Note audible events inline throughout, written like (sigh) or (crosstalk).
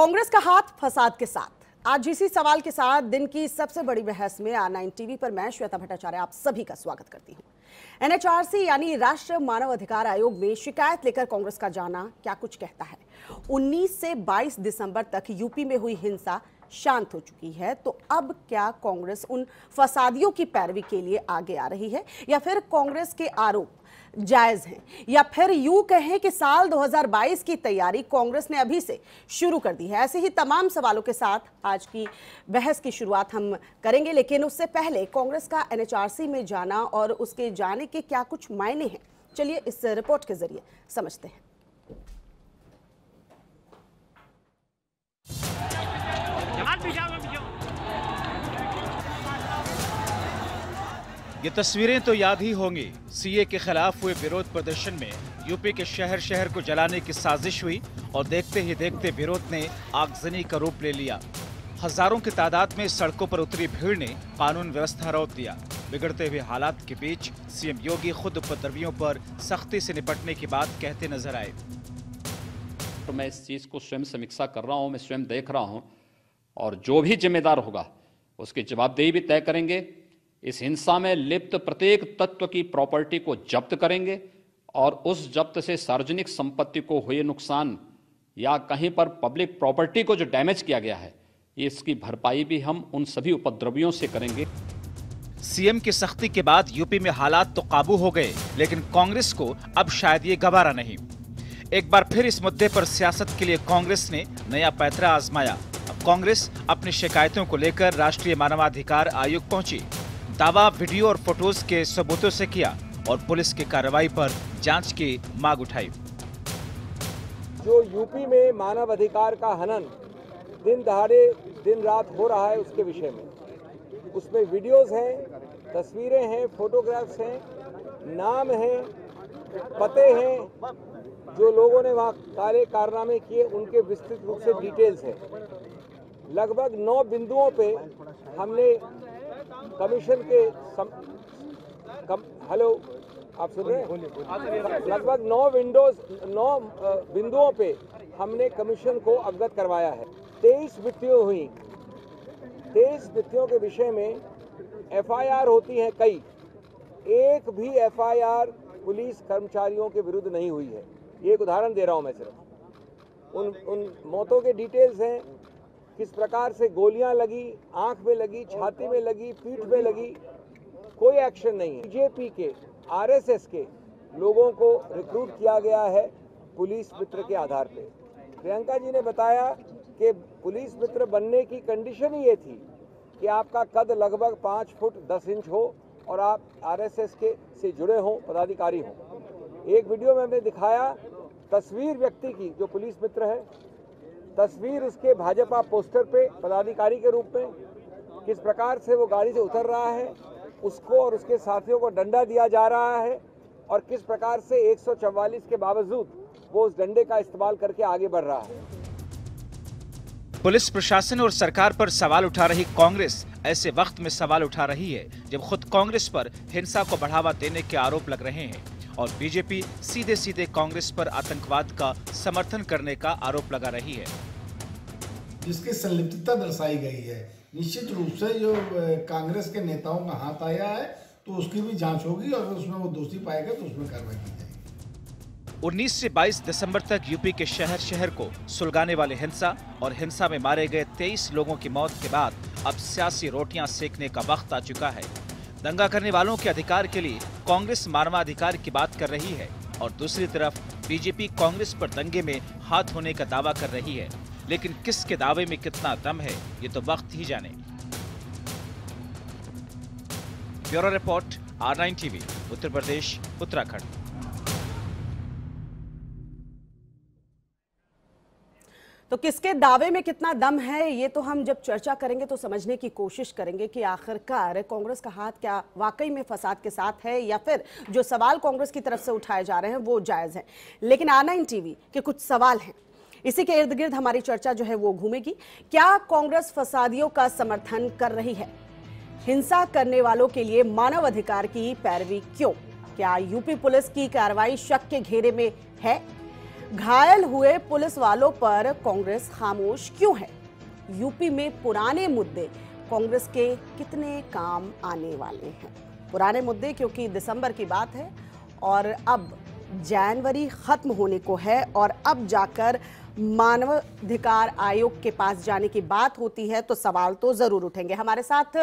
कांग्रेस का हाथ फसाद के साथ आज इसी सवाल के साथ दिन की सबसे बड़ी बहस में आर नाइन टीवी पर मैं श्वेता भट्टाचार्य आप सभी का स्वागत करती हूं एनएचआरसी यानी राष्ट्रीय मानव अधिकार आयोग में शिकायत लेकर कांग्रेस का जाना क्या कुछ कहता है 19 से 22 दिसंबर तक यूपी में हुई हिंसा शांत हो चुकी है तो अब क्या कांग्रेस उन फसादियों की पैरवी के लिए आगे आ रही है या फिर कांग्रेस के आरोप जायज़ हैं या फिर यूं कहें कि साल 2022 की तैयारी कांग्रेस ने अभी से शुरू कर दी है ऐसे ही तमाम सवालों के साथ आज की बहस की शुरुआत हम करेंगे लेकिन उससे पहले कांग्रेस का एनएचआरसी में जाना और उसके जाने के क्या कुछ मायने हैं चलिए इस रिपोर्ट के जरिए समझते हैं ये तस्वीरें तो याद ही होंगी सीए के खिलाफ हुए विरोध प्रदर्शन में यूपी के शहर शहर को जलाने की साजिश हुई और देखते ही देखते विरोध ने आगजनी का रूप ले लिया हजारों की तादाद में सड़कों पर उतरी भीड़ ने कानून व्यवस्था रोक दिया बिगड़ते हुए हालात के बीच सीएम योगी खुद उपद्रवियों पर सख्ती से निपटने की बात कहते नजर आए तो मैं इस चीज़ को स्वयं समीक्षा कर रहा हूँ मैं स्वयं देख रहा हूँ और जो भी जिम्मेदार होगा उसकी जवाबदेही भी तय करेंगे इस हिंसा में लिप्त प्रत्येक तत्व की प्रॉपर्टी को जब्त करेंगे और उस जब्त से सार्वजनिक संपत्ति को हुए नुकसान या कहीं पर पब्लिक प्रॉपर्टी को जो डैमेज किया गया है इसकी भरपाई भी हम उन सभी उपद्रवियों से करेंगे सीएम की सख्ती के बाद यूपी में हालात तो काबू हो गए लेकिन कांग्रेस को अब शायद ये गवारा नहीं एक बार फिर इस मुद्दे पर सियासत के लिए कांग्रेस ने नया पैतरा आजमाया अब कांग्रेस अपनी शिकायतों को लेकर राष्ट्रीय मानवाधिकार आयोग पहुंची दावा वीडियो और फोटोज के सबूतों से किया और पुलिस की कार्रवाई पर जांच की मांग उठाई जो यूपी में मानव अधिकार का हनन दिन दहाड़े दिन रात हो रहा है उसके विषय में उसमें वीडियोस हैं तस्वीरें हैं फोटोग्राफ्स हैं नाम हैं पते हैं जो लोगों ने वहाँ काले कारनामे किए उनके विस्तृत रूप से डिटेल्स हैं लगभग नौ बिंदुओं पे हमने कमीशन के सम, कम, हेलो आप सुन रहे हैं लगभग नौ विंडोज नौ बिंदुओं पे हमने कमीशन को अवगत करवाया है तेईस वित्तियों हुई तेईस वित्तियों के विषय में एफआईआर होती हैं कई एक भी एफआईआर पुलिस कर्मचारियों के विरुद्ध नहीं हुई है ये एक उदाहरण दे रहा हूं मैं सिर्फ उन उन मौतों के डिटेल्स हैं किस प्रकार से गोलियां लगी आंख में लगी छाती में लगी पीठ में लगी कोई एक्शन नहीं है बीजेपी के आरएसएस के लोगों को रिक्रूट किया गया है पुलिस मित्र के आधार पे प्रियंका जी ने बताया कि पुलिस मित्र बनने की कंडीशन ही ये थी कि आपका कद लगभग पाँच फुट दस इंच हो और आप आरएसएस के से जुड़े हों पदाधिकारी हों एक वीडियो में हमने दिखाया तस्वीर व्यक्ति की जो पुलिस मित्र है तस्वीर उसके भाजपा पोस्टर पे पदाधिकारी के रूप में किस प्रकार से वो गाड़ी से उतर रहा है उसको और उसके साथियों को डंडा दिया जा रहा है और किस प्रकार से 144 के बावजूद वो उस डंडे का इस्तेमाल करके आगे बढ़ रहा है पुलिस प्रशासन और सरकार पर सवाल उठा रही कांग्रेस ऐसे वक्त में सवाल उठा रही है जब खुद कांग्रेस पर हिंसा को बढ़ावा देने के आरोप लग रहे हैं और बीजेपी सीधे सीधे कांग्रेस पर आतंकवाद का समर्थन करने का आरोप लगा रही है जिसकी संलिप्तता दर्शाई गई है निश्चित रूप से जो कांग्रेस के नेताओं का हाथ आया है तो उसकी भी जांच होगी और उसमें वो दोषी पाएगा तो उसमें कार्रवाई की जाएगी 19 से 22 दिसंबर तक यूपी के शहर शहर को सुलगाने वाले हिंसा और हिंसा में मारे गए 23 लोगों की मौत के बाद अब सियासी रोटियां सेकने का वक्त आ चुका है दंगा करने वालों के अधिकार के लिए कांग्रेस मानवाधिकार की बात कर रही है और दूसरी तरफ बीजेपी कांग्रेस पर दंगे में हाथ होने का दावा कर रही है लेकिन किसके दावे में कितना दम है ये तो वक्त ही जाने bureau report R nine TV Uttar Pradesh Uttarakhand तो किसके दावे में कितना दम है ये तो हम जब चर्चा करेंगे तो समझने की कोशिश करेंगे कि आखिरकार कांग्रेस का हाथ क्या वाकई में फसाद के साथ है या फिर जो सवाल कांग्रेस की तरफ से उठाए जा रहे हैं वो जायज़ हैं लेकिन आना इन टीवी के कुछ सवाल हैं इसी के इर्द गिर्द हमारी चर्चा जो है वो घूमेगी क्या कांग्रेस फसादियों का समर्थन कर रही है हिंसा करने वालों के लिए मानव अधिकार की पैरवी क्यों क्या यूपी पुलिस की कार्रवाई शक के घेरे में है घायल हुए पुलिस वालों पर कांग्रेस खामोश क्यों है यूपी में पुराने मुद्दे कांग्रेस के कितने काम आने वाले हैं पुराने मुद्दे क्योंकि दिसंबर की बात है और अब जनवरी ख़त्म होने को है और अब जाकर मानवाधिकार आयोग के पास जाने की बात होती है तो सवाल तो ज़रूर उठेंगे हमारे साथ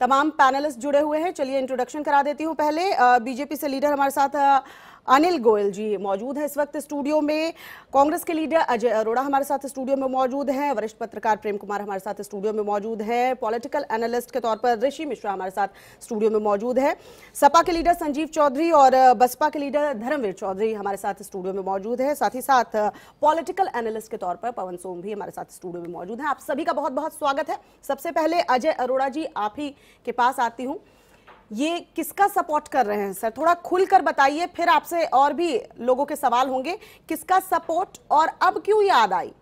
तमाम पैनलिस्ट जुड़े हुए हैं चलिए इंट्रोडक्शन करा देती हूँ पहले बीजेपी से लीडर हमारे साथ अनिल गोयल जी मौजूद हैं इस वक्त स्टूडियो में कांग्रेस के लीडर अजय अरोड़ा हमारे साथ स्टूडियो में मौजूद हैं वरिष्ठ पत्रकार प्रेम कुमार हमारे साथ स्टूडियो में मौजूद हैं पॉलिटिकल एनालिस्ट के तौर पर ऋषि मिश्रा हमारे साथ स्टूडियो में मौजूद है सपा के लीडर संजीव चौधरी और बसपा के लीडर धर्मवीर चौधरी हमारे साथ स्टूडियो में मौजूद है साथ ही साथ पॉलिटिकल एनालिस्ट के तौर पर पवन सोम भी हमारे साथ स्टूडियो में मौजूद हैं आप सभी का बहुत बहुत स्वागत है सबसे पहले अजय अरोड़ा जी आप ही के पास आती हूँ ये किसका सपोर्ट कर रहे हैं सर थोड़ा खुलकर बताइए फिर आपसे और भी लोगों के सवाल होंगे किसका सपोर्ट और अब क्यों याद आई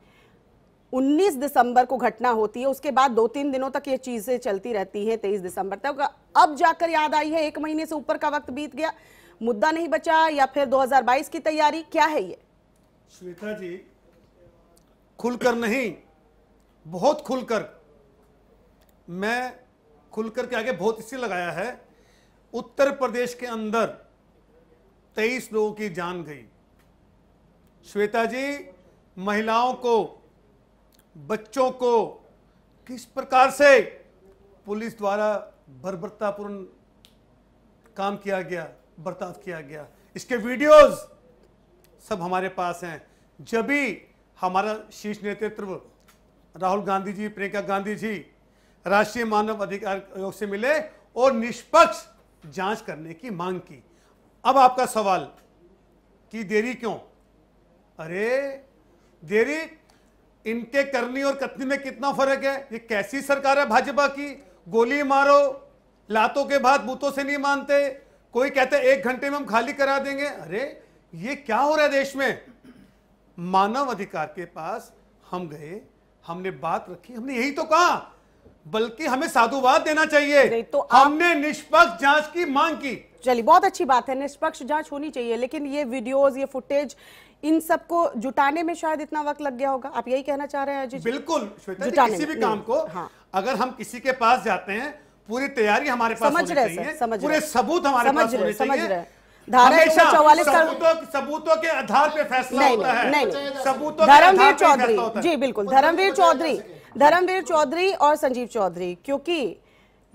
19 दिसंबर को घटना होती है उसके बाद दो तीन दिनों तक ये चीज़ें चलती रहती है 23 दिसंबर तक अब जाकर याद आई है एक महीने से ऊपर का वक्त बीत गया मुद्दा नहीं बचा या फिर 2022 की तैयारी क्या है ये श्वेता जी खुलकर नहीं बहुत खुलकर मैं खुलकर के आगे बहुत इसी लगाया है उत्तर प्रदेश के अंदर 23 लोगों की जान गई श्वेता जी महिलाओं को बच्चों को किस प्रकार से पुलिस द्वारा बर्बरतापूर्ण काम किया गया बर्ताव किया गया इसके वीडियोस सब हमारे पास हैं जब भी हमारा शीर्ष नेतृत्व राहुल गांधी जी प्रियंका गांधी जी राष्ट्रीय मानव अधिकार आयोग से मिले और निष्पक्ष जांच करने की मांग की अब आपका सवाल कि देरी क्यों अरे देरी इनके करनी और कतनी में कितना फर्क है ये कैसी सरकार है भाजपा की गोली मारो लातों के बाद बूतों से नहीं मानते कोई कहते एक घंटे में हम खाली करा देंगे अरे ये क्या हो रहा है देश में मानव अधिकार के पास हम गए हमने बात रखी हमने यही तो कहा बल्कि हमें साधुवाद देना चाहिए तो आप... हमने निष्पक्ष जांच की मांग की चलिए बहुत अच्छी बात है निष्पक्ष जांच होनी चाहिए लेकिन ये वीडियोस ये फुटेज इन सबको जुटाने में शायद इतना वक्त लग गया होगा आप यही कहना चाह रहे हैं जी बिल्कुल किसी भी काम हम्म, को हाँ। अगर हम किसी के पास जाते हैं पूरी तैयारी हमारे पास समझ रहे समझ पूरे सबूत हमारे समझ रहे समझ रहे धारा एक सौ चौवालीस सबूतों के आधार पे फैसला नहीं, होता है नहीं, नहीं, सबूतों धर्मवीर चौधरी जी बिल्कुल धर्मवीर चौधरी धर्मवीर चौधरी और संजीव चौधरी क्योंकि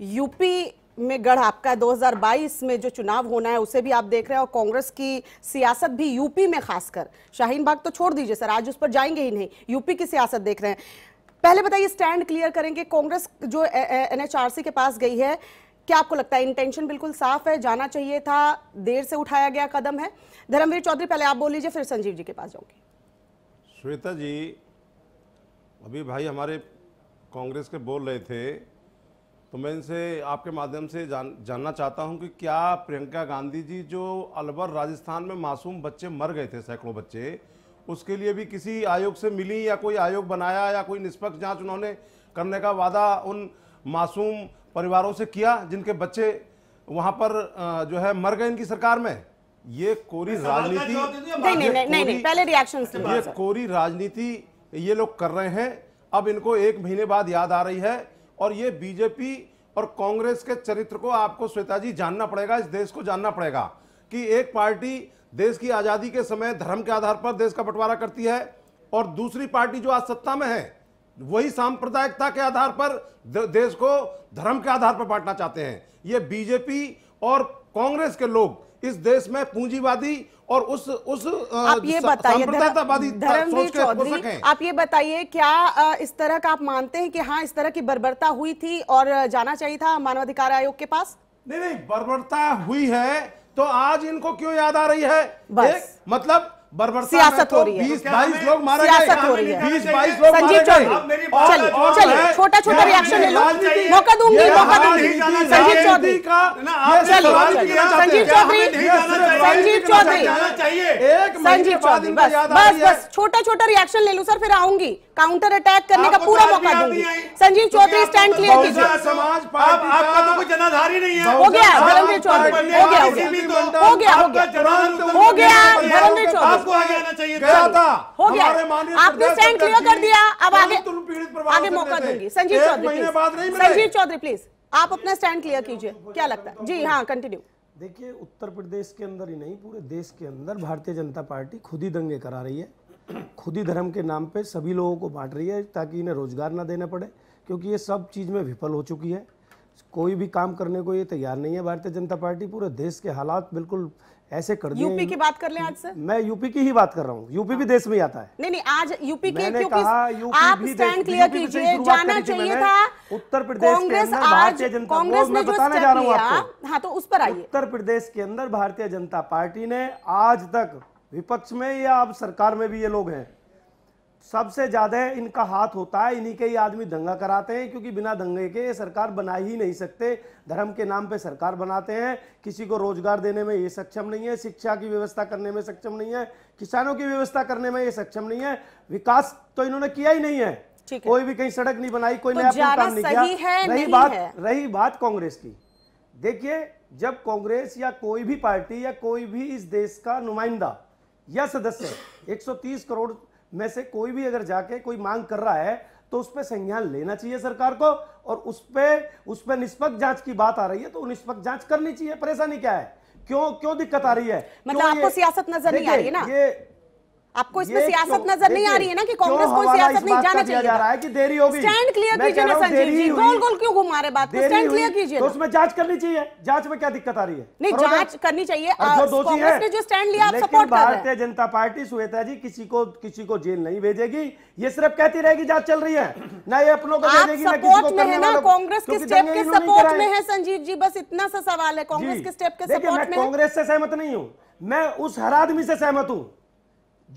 यूपी में गढ़ आपका है 2022 में जो चुनाव होना है उसे भी आप देख रहे हैं और कांग्रेस की सियासत भी यूपी में खासकर शाहीन बाग तो छोड़ दीजिए सर आज उस पर जाएंगे ही नहीं यूपी की सियासत देख रहे हैं पहले बताइए स्टैंड क्लियर करेंगे कांग्रेस जो एनएचआरसी के पास गई है क्या आपको लगता है इंटेंशन बिल्कुल साफ है जाना चाहिए था देर से उठाया गया कदम है धर्मवीर चौधरी पहले आप बोल लीजिए फिर संजीव जी के पास जाऊंगी श्वेता जी अभी भाई हमारे कांग्रेस के बोल रहे थे तो मैं इनसे आपके माध्यम से जान जानना चाहता हूं कि क्या प्रियंका गांधी जी जो अलवर राजस्थान में मासूम बच्चे मर गए थे सैकड़ों बच्चे उसके लिए भी किसी आयोग से मिली या कोई आयोग बनाया या कोई निष्पक्ष जांच उन्होंने करने का वादा उन मासूम परिवारों से किया जिनके बच्चे वहाँ पर जो है मर गए इनकी सरकार में ये कोरी राजनीति नहीं, नहीं, नहीं पहले रिएक्शन ये कोरी राजनीति ये लोग कर रहे हैं अब इनको एक महीने बाद याद आ रही है और ये बीजेपी और कांग्रेस के चरित्र को आपको श्वेता जी जानना पड़ेगा इस देश को जानना पड़ेगा कि एक पार्टी देश की आज़ादी के समय धर्म के आधार पर देश का बंटवारा करती है और दूसरी पार्टी जो आज सत्ता में है वही सांप्रदायिकता के आधार पर देश को धर्म के आधार पर बांटना चाहते हैं ये बीजेपी और कांग्रेस के लोग इस देश में पूंजीवादी और उस उस आप ये बताइए धर्मवीर चौधरी आप ये बताइए क्या इस तरह का आप मानते हैं कि हाँ इस तरह की बर्बरता हुई थी और जाना चाहिए था मानवाधिकार आयोग के पास नहीं नहीं बर्बरता हुई है तो आज इनको क्यों याद आ रही है एक, मतलब सियासत तो हो रही है सियासत हो रही है संजीव चौधरी चलिए चलिए छोटा छोटा रिएक्शन ले लो मौका दूंगी मौका दूंगी संजीव चौधरी चलिए संजीव चौधरी संजीव चौधरी संजीव चौधरी बस बस बस छोटा छोटा रिएक्शन ले लो सर फिर आऊंगी काउंटर अटैक करने का पूरा मौका दूंगी संजीव चौधरी स्टैंड तो क्लियर कीजिए समाज आपका तो कोई जनाधारी नहीं है हो गया धर्मवीर चौधरी हो गया हो गया तो हो गया धर्मवीर चौधरी हो गया आपने स्टैंड क्लियर कर दिया अब आगे आगे मौका दूंगी संजीव चौधरी संजीव चौधरी प्लीज आप अपना स्टैंड क्लियर कीजिए तो क्या लगता है जी हाँ कंटिन्यू देखिए उत्तर प्रदेश के अंदर ही नहीं पूरे देश के अंदर भारतीय जनता पार्टी खुद ही दंगे करा रही है खुद ही धर्म के नाम पे सभी लोगों को बांट रही है ताकि इन्हें रोज़गार ना देना पड़े क्योंकि ये सब चीज़ में विफल हो चुकी है कोई भी काम करने को ये तैयार नहीं है भारतीय जनता पार्टी पूरे देश के हालात बिल्कुल ऐसे कर यूपी की बात कर ले आज से मैं यूपी की ही बात कर रहा हूँ यूपी भी देश में आता है नहीं नहीं आज यूपी के क्योंकि कहा यूपी आप भी स्टैंड क्लियर कीजिए जाना चाहिए था उत्तर प्रदेश के अंदर भारतीय जनता कांग्रेस ने बताने जा रहा हूँ हाँ तो उस पर आइए उत्तर प्रदेश के अंदर भारतीय जनता पार्टी ने आज तक विपक्ष में या अब सरकार में भी ये लोग हैं सबसे ज़्यादा इनका हाथ होता है इन्हीं के ही आदमी दंगा कराते हैं क्योंकि बिना दंगे के सरकार बना ही नहीं सकते धर्म के नाम पे सरकार बनाते हैं किसी को रोजगार देने में ये सक्षम नहीं है शिक्षा की व्यवस्था करने में सक्षम नहीं है किसानों की व्यवस्था करने में ये सक्षम नहीं है विकास तो इन्होंने किया ही नहीं है कोई भी कहीं सड़क नहीं बनाई कोई तो नया काम नहीं किया रही बात रही बात कांग्रेस की देखिए जब कांग्रेस या कोई भी पार्टी या कोई भी इस देश का नुमाइंदा या सदस्य 130 करोड़ में से कोई भी अगर जाके कोई मांग कर रहा है तो उस पर संज्ञान लेना चाहिए सरकार को और उस पर उस पर निष्पक्ष जांच की बात आ रही है तो निष्पक्ष जांच करनी चाहिए परेशानी क्या है क्यों क्यों दिक्कत आ रही है मतलब आपको सियासत नजर नहीं आ रही है ना ये आपको इसमें सियासत नजर नहीं आ रही है ना कि कांग्रेस को सियासत नहीं जाना चाहिए जा रहा है कि देरी होगी स्टैंड क्लियर कीजिए ना संजीव जी गोल गोल क्यों घुमा रहे बात को स्टैंड क्लियर कीजिए तो उसमें जांच करनी चाहिए जांच में क्या दिक्कत आ रही है नहीं जांच करनी चाहिए कांग्रेस ने जो स्टैंड लिया आप सपोर्ट कर रहे हैं भारतीय जनता पार्टी सुवेता जी किसी को किसी को जेल नहीं भेजेगी ये सिर्फ कहती रहेगी जांच चल रही है ना ये अपनों को भेजेगी ना किसी को में है ना कांग्रेस के स्टेप के सपोर्ट में है संजीव जी बस इतना सा सवाल है कांग्रेस के स्टेप के सपोर्ट में कांग्रेस से सहमत नहीं हूँ मैं उस हर आदमी से सहमत हूँ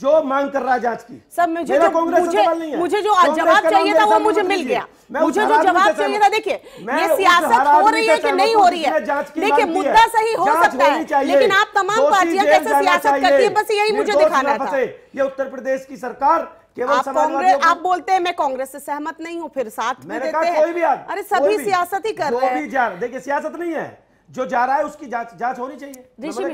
जो मांग कर रहा है जांच की सब मुझे जो, मुझे, मुझे जो जवाब चाहिए था वो मुझे मिल गया मुझे जो जवाब चाहिए था देखिए ये सियासत हो रही है कि नहीं हो रही है देखिए मुद्दा सही हो सकता है लेकिन आप तमाम पार्टियां कैसे सियासत करती है बस यही मुझे दिखाना था ये उत्तर प्रदेश की सरकार आप कांग्रेस आप बोलते हैं मैं कांग्रेस से सहमत नहीं हूँ फिर साथ में देते हैं अरे सभी सियासत ही कर रहे हैं देखिए सियासत नहीं है जो जा रहा है उसकी जांच जांच होनी चाहिए ऋषि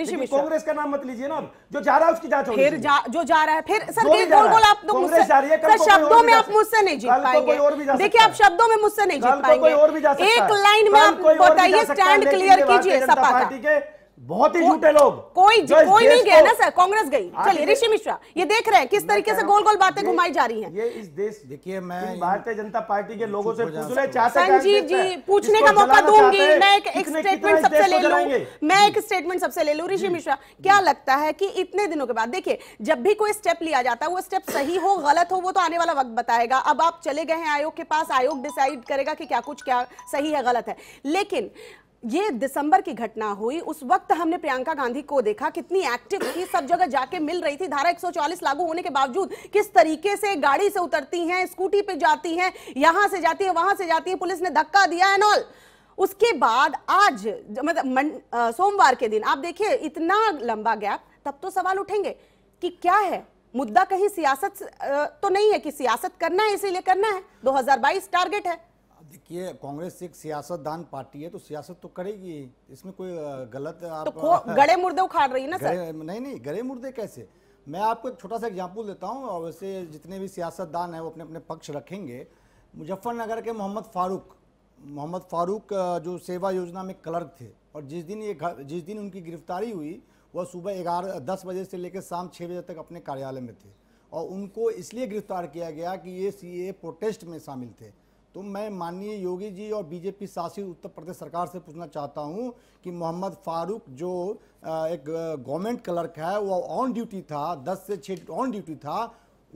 ऋषि मिश्रा कांग्रेस का नाम मत लीजिए ना जो जा रहा है उसकी जांच होनी फिर जा, जो जा रहा है फिर सर ये बोल आप तो मुझसे सर शब्दों में आप मुझसे नहीं जीत तो पाएंगे देखिए आप शब्दों में मुझसे नहीं जीत तो पाएंगे एक लाइन में आप बताइए तो स्टैंड क्लियर कीजिए सपा का बहुत ही झूठे लोग कोई कोई नहीं गया ना सर कांग्रेस गई चलिए ऋषि मिश्रा ये देख रहे हैं किस तरीके से गोल गोल बातें घुमाई जा रही हैं ये इस देश देखिए मैं भारतीय जनता पार्टी के लोगों से पूछ ले चाहते संजीव जी पूछने का मौका दूंगी मैं एक स्टेटमेंट सबसे ले लू मैं एक स्टेटमेंट सबसे ले लू ऋषि मिश्रा क्या लगता है की इतने दिनों के बाद देखिये जब भी कोई स्टेप लिया जाता है वो स्टेप सही हो गलत हो वो तो आने वाला वक्त बताएगा अब आप चले गए हैं आयोग के पास आयोग डिसाइड करेगा कि क्या कुछ क्या सही है गलत है लेकिन ये दिसंबर की घटना हुई उस वक्त हमने प्रियंका गांधी को देखा कितनी एक्टिव थी सब जगह जाके मिल रही थी धारा 144 लागू होने के बावजूद किस तरीके से गाड़ी से उतरती हैं स्कूटी पे जाती हैं यहां से जाती है वहां से जाती है पुलिस ने धक्का दिया एंड ऑल उसके बाद आज मतलब सोमवार के दिन आप देखिए इतना लंबा गैप तब तो सवाल उठेंगे कि क्या है मुद्दा कहीं सियासत तो नहीं है कि सियासत करना है इसीलिए करना है दो टारगेट है देखिए कांग्रेस एक सियासतदान पार्टी है तो सियासत तो करेगी इसमें कोई गलत तो आप तो (laughs) गड़े मुर्दे उखाड़ रही है ना सर नहीं नहीं गड़े मुर्दे कैसे मैं आपको एक छोटा सा एग्जाम्पल देता हूँ और वैसे जितने भी सियासतदान हैं वो अपने अपने पक्ष रखेंगे मुजफ्फरनगर के मोहम्मद फारूक मोहम्मद फारूक जो सेवा योजना में क्लर्क थे और जिस दिन ये जिस दिन उनकी गिरफ्तारी हुई वह सुबह ग्यारह दस बजे से लेकर शाम छः बजे तक अपने कार्यालय में थे और उनको इसलिए गिरफ्तार किया गया कि ये सी प्रोटेस्ट में शामिल थे तो मैं माननीय योगी जी और बीजेपी शासित उत्तर प्रदेश सरकार से पूछना चाहता हूं कि मोहम्मद फारूक जो एक गवर्नमेंट क्लर्क है वो ऑन ड्यूटी था दस से छः ऑन ड्यूटी था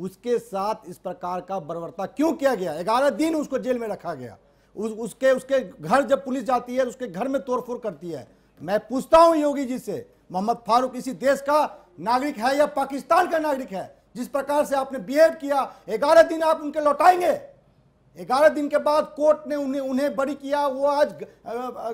उसके साथ इस प्रकार का बर्बरता क्यों किया गया ग्यारह दिन उसको जेल में रखा गया उस, उसके उसके घर जब पुलिस जाती है तो उसके घर में तोड़फोड़ करती है मैं पूछता हूँ योगी जी से मोहम्मद फारूक इसी देश का नागरिक है या पाकिस्तान का नागरिक है जिस प्रकार से आपने बिहेव किया ग्यारह दिन आप उनके लौटाएंगे ग्यारह दिन के बाद कोर्ट ने उन्हें उन्हें बरी किया वो आज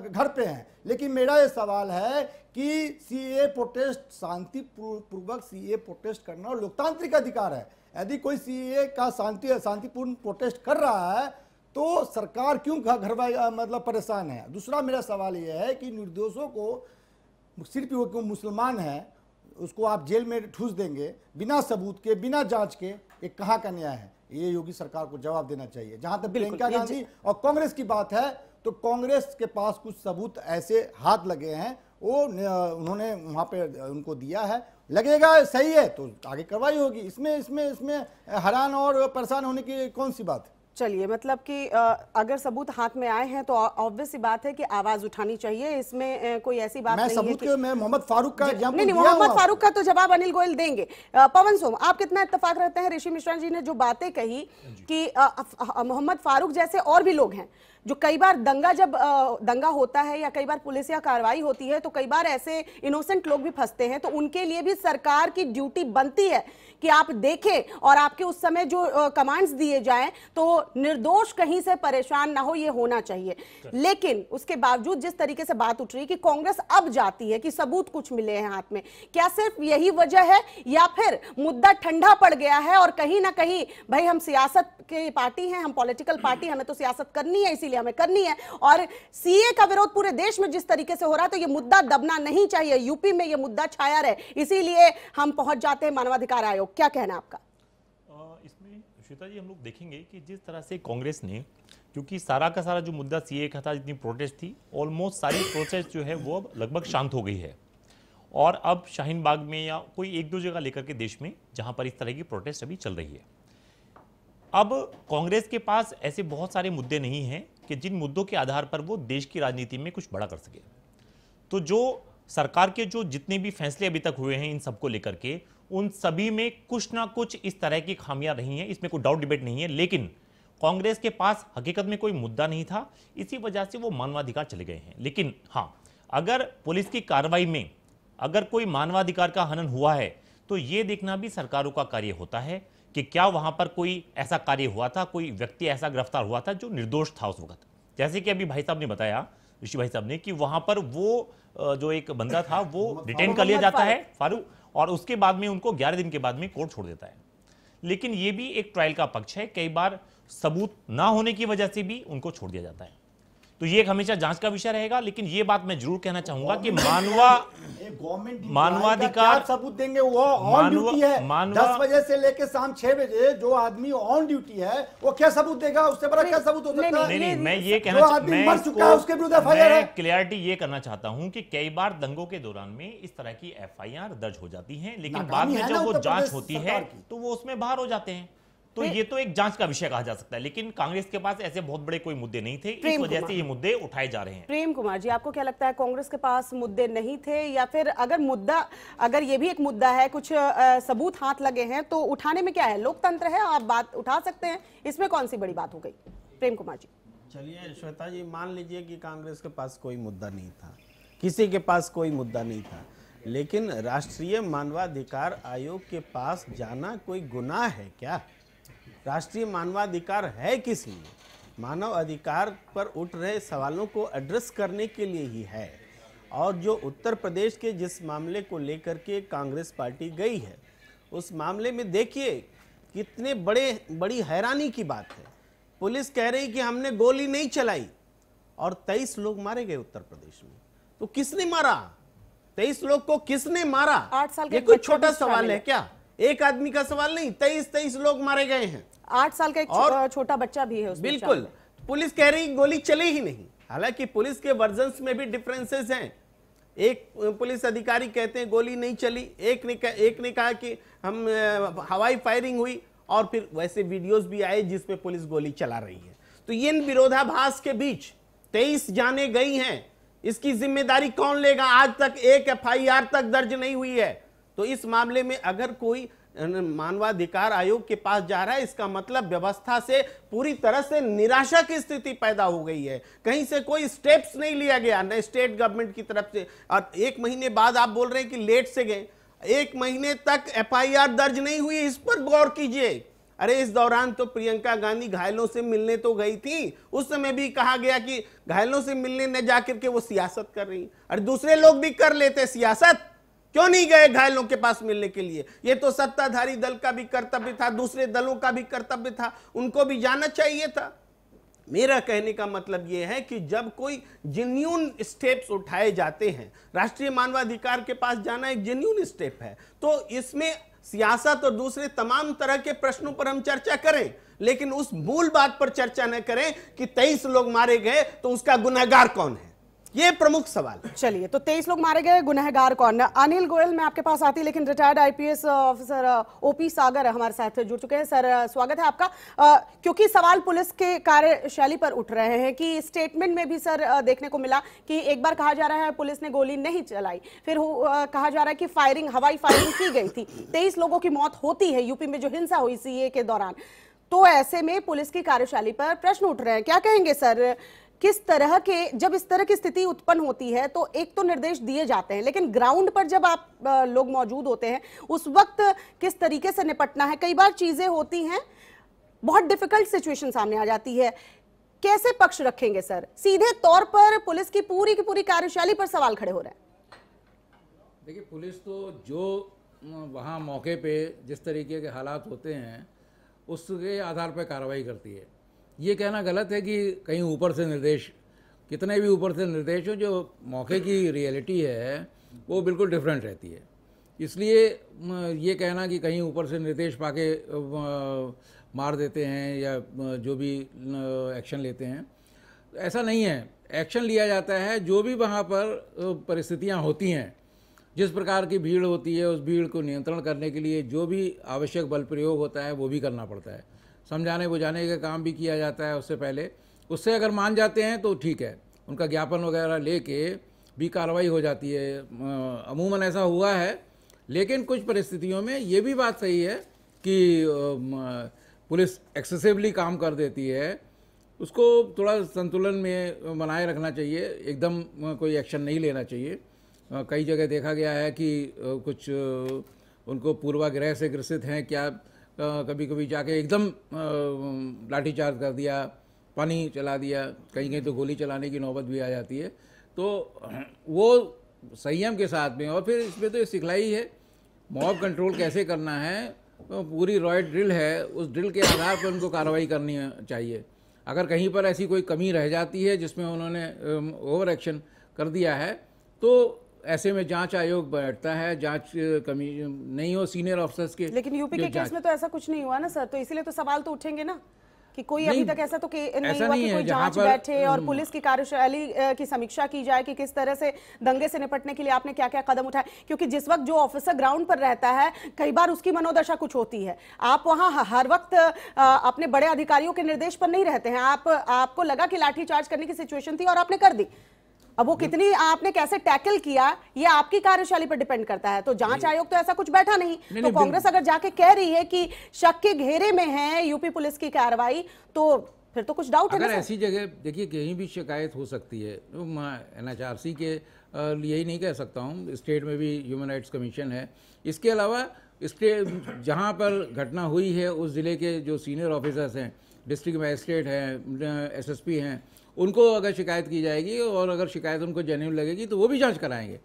घर पे हैं लेकिन मेरा ये सवाल है कि सी ए प्रोटेस्ट शांति पूर्वक सी ए प्रोटेस्ट करना लोकतांत्रिक अधिकार है यदि कोई सी ए का शांति शांतिपूर्ण प्रोटेस्ट कर रहा है तो सरकार क्यों घर मतलब परेशान है दूसरा मेरा सवाल ये है कि निर्दोषों को सिर्फ वो मुसलमान है उसको आप जेल में ठूस देंगे बिना सबूत के बिना जाँच के ये कहाँ का न्याय है ये योगी सरकार को जवाब देना चाहिए जहां तक प्रियंका गांधी और कांग्रेस की बात है तो कांग्रेस के पास कुछ सबूत ऐसे हाथ लगे हैं वो उन्होंने वहां पे उनको दिया है लगेगा सही है तो आगे कार्रवाई होगी इसमें इसमें इसमें हैरान और परेशान होने की कौन सी बात है चलिए मतलब कि अगर सबूत हाथ में आए हैं तो ऑब्वियस बात है कि आवाज उठानी चाहिए इसमें कोई ऐसी बात मैं नहीं सबूत है कि... मैं मोहम्मद फारूक का नहीं नहीं मोहम्मद फारूक का तो जवाब अनिल गोयल देंगे पवन सोम आप कितना इतफाक रहते हैं ऋषि मिश्रा जी ने जो बातें कही कि मोहम्मद फारूक जैसे और भी लोग हैं जो कई बार दंगा जब दंगा होता है या कई बार पुलिस या कार्रवाई होती है तो कई बार ऐसे इनोसेंट लोग भी फंसते हैं तो उनके लिए भी सरकार की ड्यूटी बनती है कि आप देखें और आपके उस समय जो कमांड्स दिए जाएं तो निर्दोष कहीं से परेशान ना हो ये होना चाहिए लेकिन उसके बावजूद जिस तरीके से बात उठ रही कि कांग्रेस अब जाती है कि सबूत कुछ मिले हैं हाथ में क्या सिर्फ यही वजह है या फिर मुद्दा ठंडा पड़ गया है और कहीं ना कहीं भाई हम सियासत के पार्टी हैं हम पॉलिटिकल पार्टी हमें तो सियासत करनी है इसीलिए हमें करनी है और सीए का विरोध पूरे देश में जिस तरीके से हो रहा है तो ये मुद्दा दबना नहीं चाहिए यूपी में ये मुद्दा छाया रहे इसीलिए हम पहुंच जाते हैं मानवाधिकार आयोग क्या कहना है आपका इसमें श्वेता जी हम लोग देखेंगे कि जिस तरह से कांग्रेस ने क्योंकि सारा का सारा जो मुद्दा सी ए का था जितनी प्रोटेस्ट थी ऑलमोस्ट सारी प्रोसेस जो है वो अब लगभग शांत हो गई है और अब शाहीन बाग में या कोई एक दो जगह लेकर के देश में जहां पर इस तरह की प्रोटेस्ट अभी चल रही है अब कांग्रेस के पास ऐसे बहुत सारे मुद्दे नहीं हैं कि जिन मुद्दों के आधार पर वो देश की राजनीति में कुछ बड़ा कर सके तो जो सरकार के जो जितने भी फैसले अभी तक हुए हैं इन सबको लेकर के उन सभी में कुछ ना कुछ इस तरह की खामियां रही हैं इसमें कोई डाउट डिबेट नहीं है लेकिन कांग्रेस के पास हकीकत में कोई मुद्दा नहीं था इसी वजह से वो मानवाधिकार चले गए हैं लेकिन हाँ अगर पुलिस की कार्रवाई में अगर कोई मानवाधिकार का हनन हुआ है तो ये देखना भी सरकारों का कार्य होता है कि क्या वहाँ पर कोई ऐसा कार्य हुआ था कोई व्यक्ति ऐसा गिरफ्तार हुआ था जो निर्दोष था उस वक्त जैसे कि अभी भाई साहब ने बताया ऋषि भाई साहब ने कि वहाँ पर वो जो एक बंदा था वो डिटेन कर लिया जाता है फारूक और उसके बाद में उनको ग्यारह दिन के बाद में कोर्ट छोड़ देता है लेकिन ये भी एक ट्रायल का पक्ष है कई बार सबूत ना होने की वजह से भी उनको छोड़ दिया जाता है तो ये एक हमेशा जांच का विषय रहेगा लेकिन ये बात मैं जरूर कहना चाहूंगा कि मानवा गवर्नमेंट मानवाधिकार सबूत देंगे वो ऑन ड्यूटी है दस बजे से लेकर शाम छह बजे जो आदमी ऑन ड्यूटी है वो क्या सबूत देगा उससे बड़ा क्या सबूत हो सकता है नहीं नहीं मैं ये कहना आदमी मर चुका है उसके विरुद्ध एफ आई क्लियरिटी ये करना चाहता हूँ की कई बार दंगों के दौरान में इस तरह की एफ दर्ज हो जाती है लेकिन बाद में जब वो जांच होती है तो वो उसमें बाहर हो जाते हैं तो ये तो एक जांच का विषय कहा जा सकता है लेकिन कांग्रेस के पास ऐसे बहुत बड़े कोई मुद्दे नहीं थे इस वजह से ये मुद्दे उठाए जा रहे हैं प्रेम कुमार जी आपको क्या लगता है कांग्रेस के पास मुद्दे नहीं थे या फिर अगर मुद्दा अगर ये भी एक मुद्दा है कुछ आ, सबूत हाथ लगे हैं तो उठाने में क्या है लोकतंत्र है आप बात उठा सकते हैं इसमें कौन सी बड़ी बात हो गई प्रेम कुमार जी चलिए श्वेता जी मान लीजिए कि कांग्रेस के पास कोई मुद्दा नहीं था किसी के पास कोई मुद्दा नहीं था लेकिन राष्ट्रीय मानवाधिकार आयोग के पास जाना कोई गुनाह है क्या राष्ट्रीय मानवाधिकार है किस लिए मानव अधिकार पर उठ रहे सवालों को एड्रेस करने के लिए ही है और जो उत्तर प्रदेश के जिस मामले को लेकर के कांग्रेस पार्टी गई है उस मामले में देखिए कितने बड़े बड़ी हैरानी की बात है पुलिस कह रही कि हमने गोली नहीं चलाई और तेईस लोग मारे गए उत्तर प्रदेश में तो किसने मारा तेईस लोग को किसने मारा आठ साल ये कोई छोटा सवाल है क्या एक आदमी का सवाल नहीं तेईस तेईस लोग मारे गए हैं आठ साल का एक और छोटा बच्चा भी है उसमें बिल्कुल पुलिस कह रही गोली चली ही नहीं हालांकि पुलिस के वर्जन में भी डिफरेंसेस हैं एक पुलिस अधिकारी कहते हैं गोली नहीं चली एक ने एक ने कहा कि हम हवाई फायरिंग हुई और फिर वैसे वीडियोस भी आए जिसमें पुलिस गोली चला रही है तो ये इन विरोधाभास के बीच तेईस जाने गई हैं इसकी जिम्मेदारी कौन लेगा आज तक एक एफआईआर तक दर्ज नहीं हुई है तो इस मामले में अगर कोई मानवाधिकार आयोग के पास जा रहा है इसका मतलब व्यवस्था से पूरी तरह से निराशा की स्थिति पैदा हो गई है कहीं से कोई स्टेप्स नहीं लिया गया न स्टेट गवर्नमेंट की तरफ से और एक महीने बाद आप बोल रहे हैं कि लेट से गए एक महीने तक एफआईआर दर्ज नहीं हुई इस पर गौर कीजिए अरे इस दौरान तो प्रियंका गांधी घायलों से मिलने तो गई थी उस समय भी कहा गया कि घायलों से मिलने न जाकर के वो सियासत कर रही अरे दूसरे लोग भी कर लेते सियासत क्यों नहीं गए घायलों के पास मिलने के लिए ये तो सत्ताधारी दल का भी कर्तव्य था दूसरे दलों का भी कर्तव्य था उनको भी जाना चाहिए था मेरा कहने का मतलब यह है कि जब कोई जेन्यून स्टेप्स उठाए जाते हैं राष्ट्रीय मानवाधिकार के पास जाना एक जेन्यून स्टेप है तो इसमें सियासत और दूसरे तमाम तरह के प्रश्नों पर हम चर्चा करें लेकिन उस मूल बात पर चर्चा न करें कि तेईस लोग मारे गए तो उसका गुनागार कौन है ये प्रमुख सवाल चलिए तो तेईस लोग मारे गए गुनहगार कौन अनिल गोयल मैं आपके पास आती लेकिन retired IPS officer OP Sagar हमारे साथ जुड़ चुके हैं सर uh, स्वागत है आपका आ, uh, क्योंकि सवाल पुलिस के कार्यशैली पर उठ रहे हैं कि स्टेटमेंट में भी सर uh, देखने को मिला कि एक बार कहा जा रहा है पुलिस ने गोली नहीं चलाई फिर आ, कहा जा रहा है कि फायरिंग हवाई फायरिंग की गई थी तेईस लोगों की मौत होती है यूपी में जो हिंसा हुई सीए के दौरान तो ऐसे में पुलिस की कार्यशैली पर प्रश्न उठ रहे हैं क्या कहेंगे सर किस तरह के जब इस तरह की स्थिति उत्पन्न होती है तो एक तो निर्देश दिए जाते हैं लेकिन ग्राउंड पर जब आप लोग मौजूद होते हैं उस वक्त किस तरीके से निपटना है कई बार चीज़ें होती हैं बहुत डिफिकल्ट सिचुएशन सामने आ जाती है कैसे पक्ष रखेंगे सर सीधे तौर पर पुलिस की पूरी की पूरी कार्यशैली पर सवाल खड़े हो रहे हैं देखिए पुलिस तो जो वहाँ मौके पे जिस तरीके के हालात होते हैं उसके आधार पर कार्रवाई करती है ये कहना गलत है कि कहीं ऊपर से निर्देश कितने भी ऊपर से निर्देश हो जो मौके की रियलिटी है वो बिल्कुल डिफरेंट रहती है इसलिए ये कहना कि कहीं ऊपर से निर्देश पाके मार देते हैं या जो भी एक्शन लेते हैं ऐसा नहीं है एक्शन लिया जाता है जो भी वहाँ पर परिस्थितियाँ होती हैं जिस प्रकार की भीड़ होती है उस भीड़ को नियंत्रण करने के लिए जो भी आवश्यक बल प्रयोग होता है वो भी करना पड़ता है समझाने बुझाने का काम भी किया जाता है उससे पहले उससे अगर मान जाते हैं तो ठीक है उनका ज्ञापन वगैरह लेके भी कार्रवाई हो जाती है अमूमन ऐसा हुआ है लेकिन कुछ परिस्थितियों में ये भी बात सही है कि पुलिस एक्सेसिवली काम कर देती है उसको थोड़ा संतुलन में बनाए रखना चाहिए एकदम कोई एक्शन नहीं लेना चाहिए कई जगह देखा गया है कि कुछ उनको पूर्वाग्रह से ग्रसित हैं क्या कभी कभी जाके एकदम लाठीचार्ज कर दिया पानी चला दिया कहीं कहीं तो गोली चलाने की नौबत भी आ जाती है तो वो संयम के साथ में और फिर इसमें तो ये सिखलाई है मॉब कंट्रोल कैसे करना है तो पूरी रॉयड ड्रिल है उस ड्रिल के आधार पर उनको कार्रवाई करनी चाहिए अगर कहीं पर ऐसी कोई कमी रह जाती है जिसमें उन्होंने ओवर एक्शन कर दिया है तो ऐसे में जांच आयोग बैठता है जांच कमी नहीं हो सीनियर ऑफिसर्स के लेकिन यूपी के केस में तो ऐसा कुछ नहीं हुआ ना सर तो इसीलिए तो सवाल तो उठेंगे ना कि कोई अभी तक ऐसा तो कि नहीं ऐसा हुआ नहीं कि कोई जांच बैठे और हम्म। पुलिस की कार्यशैली की समीक्षा की जाए कि किस तरह से दंगे से निपटने के लिए आपने क्या क्या कदम उठाए क्योंकि जिस वक्त जो ऑफिसर ग्राउंड पर रहता है कई बार उसकी मनोदशा कुछ होती है आप वहां हर वक्त अपने बड़े अधिकारियों के निर्देश पर नहीं रहते हैं आप आपको लगा कि लाठीचार्ज करने की सिचुएशन थी और आपने कर दी अब वो कितनी आपने कैसे टैकल किया ये आपकी कार्यशैली पर डिपेंड करता है तो जांच आयोग तो ऐसा कुछ बैठा नहीं, नहीं तो कांग्रेस अगर जाके कह रही है कि शक के घेरे में है यूपी पुलिस की कार्रवाई तो फिर तो कुछ डाउट अगर है ऐसी जगह देखिए कहीं भी शिकायत हो सकती है तो एन एच आर सी के लिए ही नहीं कह सकता हूँ स्टेट में भी ह्यूमन राइट्स कमीशन है इसके अलावा इसके जहाँ पर घटना हुई है उस ज़िले के जो सीनियर ऑफिसर्स हैं डिस्ट्रिक्ट मजिस्ट्रेट हैं एसएसपी हैं उनको अगर शिकायत की जाएगी और अगर शिकायत उनको जेन्यून लगेगी तो वो भी जांच कराएंगे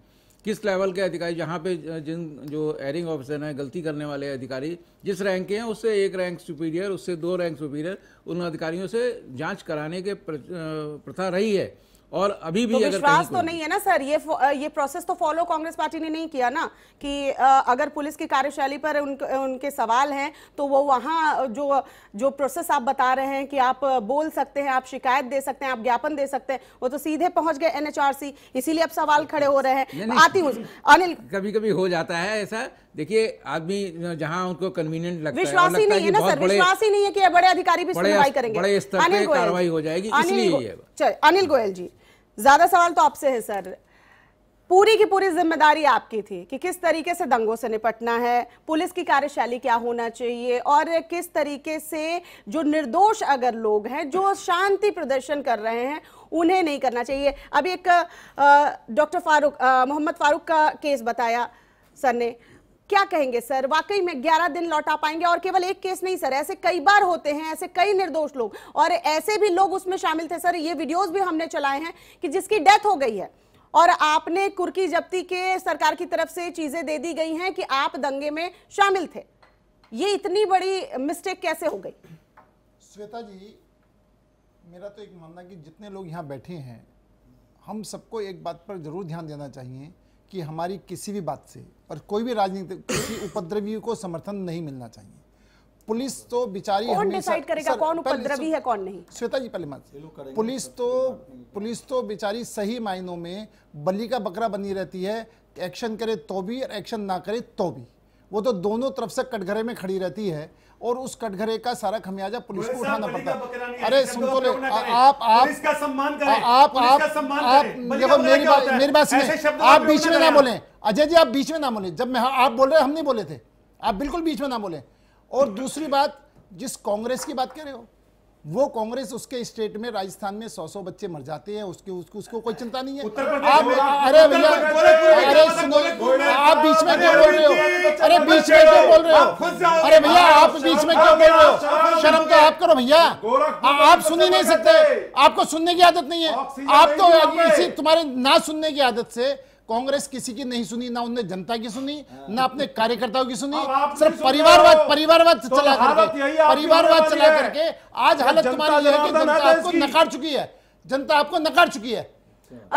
किस लेवल के अधिकारी जहाँ पे जिन जो एयरिंग ऑफिसर हैं गलती करने वाले अधिकारी जिस रैंक के हैं उससे एक रैंक सुपीरियर उससे दो रैंक सुपीरियर उन अधिकारियों से जांच कराने के प्रथा रही है और अभी भी तो अगर विश्वास तो नहीं है ना सर ये ये प्रोसेस तो फॉलो कांग्रेस पार्टी ने नहीं किया ना कि अगर पुलिस की कार्यशैली पर उन, उनके सवाल हैं तो वो वहाँ जो जो प्रोसेस आप बता रहे हैं कि आप बोल सकते हैं आप शिकायत दे सकते हैं आप ज्ञापन दे सकते हैं वो तो सीधे पहुंच गए एनएचआरसी इसीलिए अब सवाल खड़े हो रहे हैं आती हूँ अनिल कभी कभी हो जाता है ऐसा देखिए आदमी जहाँ उनको कन्वीनियंट लगता विश्वास ही नहीं है ना सर विश्वास ही नहीं है कि बड़े अधिकारी भी सुनवाई करेंगे बड़े स्तर पे कार्रवाई हो जाएगी अनिल गोयल जी ज्यादा सवाल तो आपसे है सर पूरी की पूरी जिम्मेदारी आपकी थी कि किस तरीके से दंगों से निपटना है पुलिस की कार्यशैली क्या होना चाहिए और किस तरीके से जो निर्दोष अगर लोग हैं जो शांति प्रदर्शन कर रहे हैं उन्हें नहीं करना चाहिए अभी एक डॉक्टर फारूक मोहम्मद फारूक का केस बताया सर ने क्या कहेंगे सर वाकई में 11 दिन लौटा पाएंगे और केवल एक केस नहीं सर ऐसे कई बार होते हैं ऐसे कई निर्दोष लोग और ऐसे भी लोग उसमें शामिल थे सर ये वीडियोस भी हमने चलाए हैं कि जिसकी डेथ हो गई है और आपने कुर्की जब्ती के सरकार की तरफ से चीजें दे दी गई हैं कि आप दंगे में शामिल थे ये इतनी बड़ी मिस्टेक कैसे हो गई श्वेता जी मेरा तो एक मानना कि जितने लोग यहाँ बैठे हैं हम सबको एक बात पर जरूर ध्यान देना चाहिए कि हमारी किसी भी बात से और कोई भी राजनीतिक किसी उपद्रवी को समर्थन नहीं मिलना चाहिए पुलिस तो बिचारी कौन डिसाइड करेगा कौन उपद्रवी है कौन नहीं श्वेता जी पहले मत पुलिस तो पुलिस तो बिचारी सही मायनों में बली का बकरा बनी रहती है एक्शन करे तो भी और एक्शन ना करे तो भी वो तो दोनों तरफ से कटघरे में खड़ी रहती है और उस कटघरे का सारा खमियाजा पुलिस को उठाना पड़ता है अरे सुन तो ले आप आप आप आप देखो मेरी बात मेरी बात सुनिए आप बीच में ना बोले अजय जी आप बीच में ना बोले जब आप बोल रहे हम नहीं बोले थे आप बिल्कुल बीच में ना बोले और दूसरी बात जिस कांग्रेस की बात कर रहे हो वो कांग्रेस उसके स्टेट में राजस्थान में सौ सौ बच्चे मर जाते हैं उसके उसको उसको कोई चिंता नहीं है आप अरे भैया अरे आप बीच में क्यों बोल रहे हो अरे बीच में क्यों बोल रहे हो अरे भैया आप बीच में क्यों बोल रहे हो शर्म तो आप करो भैया आप सुन ही नहीं सकते आपको सुनने की आदत नहीं है आप तो इसी तुम्हारे ना सुनने की आदत से कांग्रेस किसी की नहीं सुनी ना उनने जनता की सुनी हाँ। ना अपने कार्यकर्ताओं की सुनी सिर्फ परिवारवाद परिवारवाद तो चला करके परिवारवाद चला करके आज हालत तुम्हारी है कि जनता आपको नकार चुकी है जनता आपको नकार चुकी है